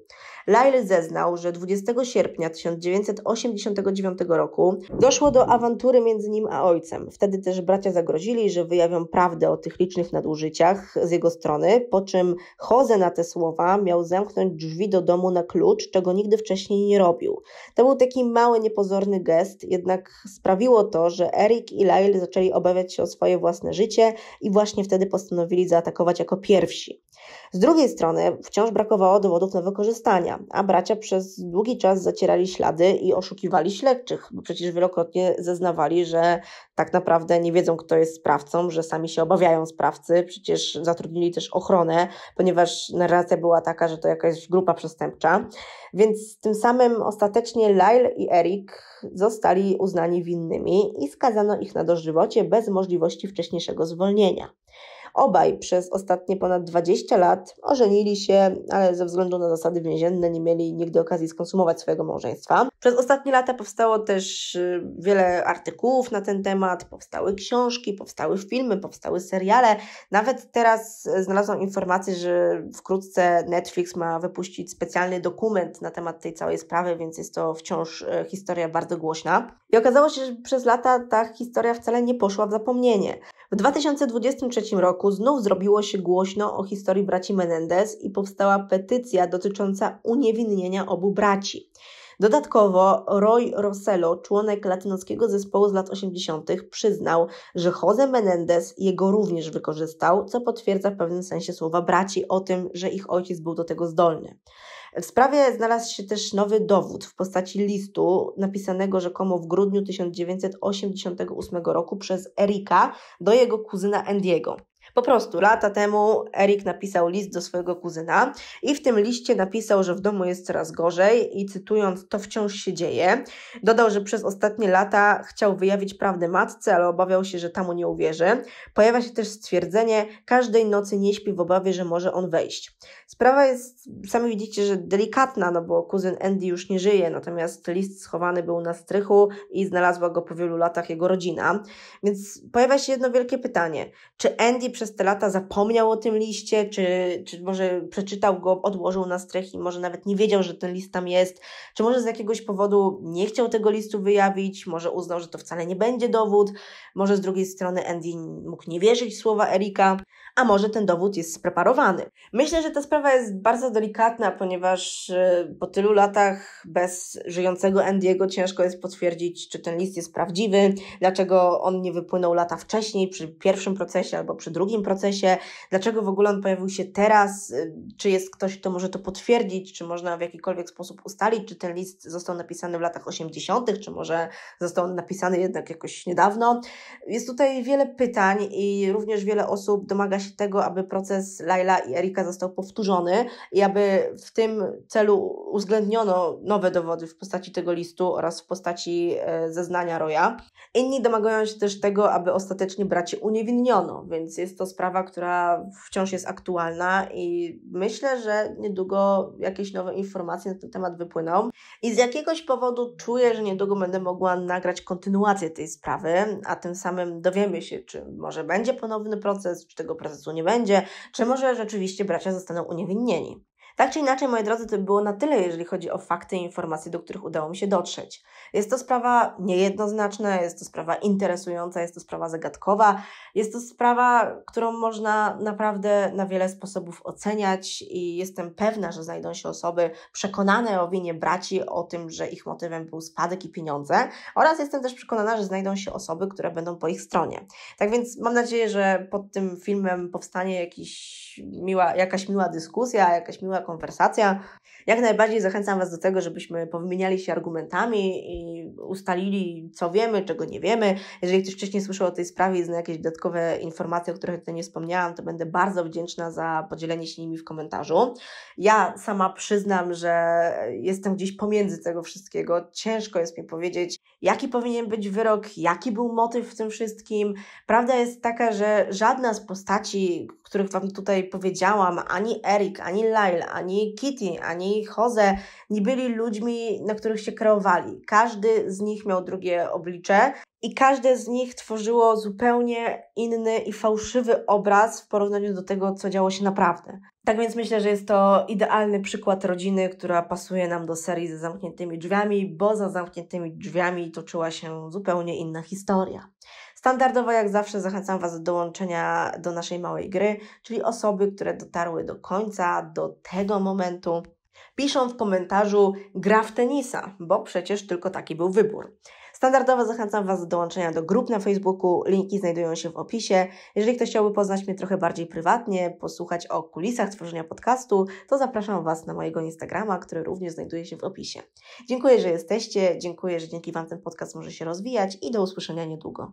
Lyle zeznał, że 20 sierpnia 1989 roku doszło do awantury między nim a ojcem. Wtedy też bracia zagrozili, że wyjawią prawdę o tych licznych nadużyciach z jego strony, po czym Jose na te słowa miał zamknąć drzwi do domu na klucz, czego nigdy wcześniej nie robił. To był taki mały, niepozorny odważny gest jednak sprawiło to, że Erik i Lyle zaczęli obawiać się o swoje własne życie i właśnie wtedy postanowili zaatakować jako pierwsi. Z drugiej strony wciąż brakowało dowodów na wykorzystania, a bracia przez długi czas zacierali ślady i oszukiwali śledczych, bo przecież wielokrotnie zeznawali, że tak naprawdę nie wiedzą, kto jest sprawcą, że sami się obawiają sprawcy, przecież zatrudnili też ochronę, ponieważ narracja była taka, że to jakaś grupa przestępcza. Więc tym samym ostatecznie Lyle i Eric zostali uznani winnymi i skazano ich na dożywocie bez możliwości wcześniejszego zwolnienia. Obaj przez ostatnie ponad 20 lat ożenili się, ale ze względu na zasady więzienne nie mieli nigdy okazji skonsumować swojego małżeństwa. Przez ostatnie lata powstało też y, wiele artykułów na ten temat, powstały książki, powstały filmy, powstały seriale. Nawet teraz znalazłam informację, że wkrótce Netflix ma wypuścić specjalny dokument na temat tej całej sprawy, więc jest to wciąż y, historia bardzo głośna. I okazało się, że przez lata ta historia wcale nie poszła w zapomnienie. W 2023 roku znów zrobiło się głośno o historii braci Menendez i powstała petycja dotycząca uniewinnienia obu braci. Dodatkowo Roy Rossello, członek latynoskiego zespołu z lat 80., przyznał, że Jose Menendez jego również wykorzystał, co potwierdza w pewnym sensie słowa braci o tym, że ich ojciec był do tego zdolny. W sprawie znalazł się też nowy dowód w postaci listu napisanego rzekomo w grudniu 1988 roku przez Erika do jego kuzyna Andiego. Po prostu lata temu Erik napisał list do swojego kuzyna i w tym liście napisał, że w domu jest coraz gorzej i cytując, to wciąż się dzieje. Dodał, że przez ostatnie lata chciał wyjawić prawdę matce, ale obawiał się, że tamu nie uwierzy. Pojawia się też stwierdzenie, każdej nocy nie śpi w obawie, że może on wejść. Sprawa jest, sami widzicie, że delikatna, no bo kuzyn Andy już nie żyje, natomiast list schowany był na strychu i znalazła go po wielu latach jego rodzina. Więc pojawia się jedno wielkie pytanie, czy Andy przez te lata zapomniał o tym liście, czy, czy może przeczytał go, odłożył na strych i może nawet nie wiedział, że ten list tam jest, czy może z jakiegoś powodu nie chciał tego listu wyjawić, może uznał, że to wcale nie będzie dowód, może z drugiej strony Andy mógł nie wierzyć w słowa Erika, a może ten dowód jest spreparowany. Myślę, że ta sprawa jest bardzo delikatna, ponieważ e, po tylu latach bez żyjącego Andy'ego ciężko jest potwierdzić, czy ten list jest prawdziwy, dlaczego on nie wypłynął lata wcześniej przy pierwszym procesie albo przy drugim długim procesie, dlaczego w ogóle on pojawił się teraz, y, czy jest ktoś, kto może to potwierdzić, czy można w jakikolwiek sposób ustalić, czy ten list został napisany w latach 80., czy może został on napisany jednak jakoś niedawno. Jest tutaj wiele pytań i również wiele osób domaga się tego, aby proces Laila i Erika został powtórzony i aby w tym celu uwzględniono nowe dowody w postaci tego listu oraz w postaci e, zeznania Roya. Inni domagają się też tego, aby ostatecznie braci uniewinniono, więc jest to sprawa, która wciąż jest aktualna i myślę, że niedługo jakieś nowe informacje na ten temat wypłyną. I z jakiegoś powodu czuję, że niedługo będę mogła nagrać kontynuację tej sprawy, a tym samym dowiemy się, czy może będzie ponowny proces, czy tego procesu nie będzie, czy może rzeczywiście bracia zostaną uniewinnieni. Tak czy inaczej, moi drodzy, to było na tyle, jeżeli chodzi o fakty i informacje, do których udało mi się dotrzeć. Jest to sprawa niejednoznaczna, jest to sprawa interesująca, jest to sprawa zagadkowa, jest to sprawa, którą można naprawdę na wiele sposobów oceniać i jestem pewna, że znajdą się osoby przekonane o winie braci, o tym, że ich motywem był spadek i pieniądze oraz jestem też przekonana, że znajdą się osoby, które będą po ich stronie. Tak więc mam nadzieję, że pod tym filmem powstanie jakiś miła, jakaś miła dyskusja, jakaś miła konwersacja. Jak najbardziej zachęcam Was do tego, żebyśmy powymieniali się argumentami i ustalili, co wiemy, czego nie wiemy. Jeżeli ktoś wcześniej słyszał o tej sprawie i zna jakieś dodatkowe informacje, o których tutaj nie wspomniałam, to będę bardzo wdzięczna za podzielenie się nimi w komentarzu. Ja sama przyznam, że jestem gdzieś pomiędzy tego wszystkiego. Ciężko jest mi powiedzieć, jaki powinien być wyrok, jaki był motyw w tym wszystkim. Prawda jest taka, że żadna z postaci, których Wam tutaj powiedziałam, ani Eric, ani Lyle, ani Kitty, ani Jose, nie byli ludźmi, na których się kreowali. Każdy z nich miał drugie oblicze i każde z nich tworzyło zupełnie inny i fałszywy obraz w porównaniu do tego, co działo się naprawdę. Tak więc myślę, że jest to idealny przykład rodziny, która pasuje nam do serii ze zamkniętymi drzwiami, bo za zamkniętymi drzwiami toczyła się zupełnie inna historia. Standardowo, jak zawsze, zachęcam Was do dołączenia do naszej małej gry, czyli osoby, które dotarły do końca, do tego momentu. Piszą w komentarzu gra w tenisa, bo przecież tylko taki był wybór. Standardowo zachęcam Was do dołączenia do grup na Facebooku, linki znajdują się w opisie. Jeżeli ktoś chciałby poznać mnie trochę bardziej prywatnie, posłuchać o kulisach tworzenia podcastu, to zapraszam Was na mojego Instagrama, który również znajduje się w opisie. Dziękuję, że jesteście, dziękuję, że dzięki Wam ten podcast może się rozwijać i do usłyszenia niedługo.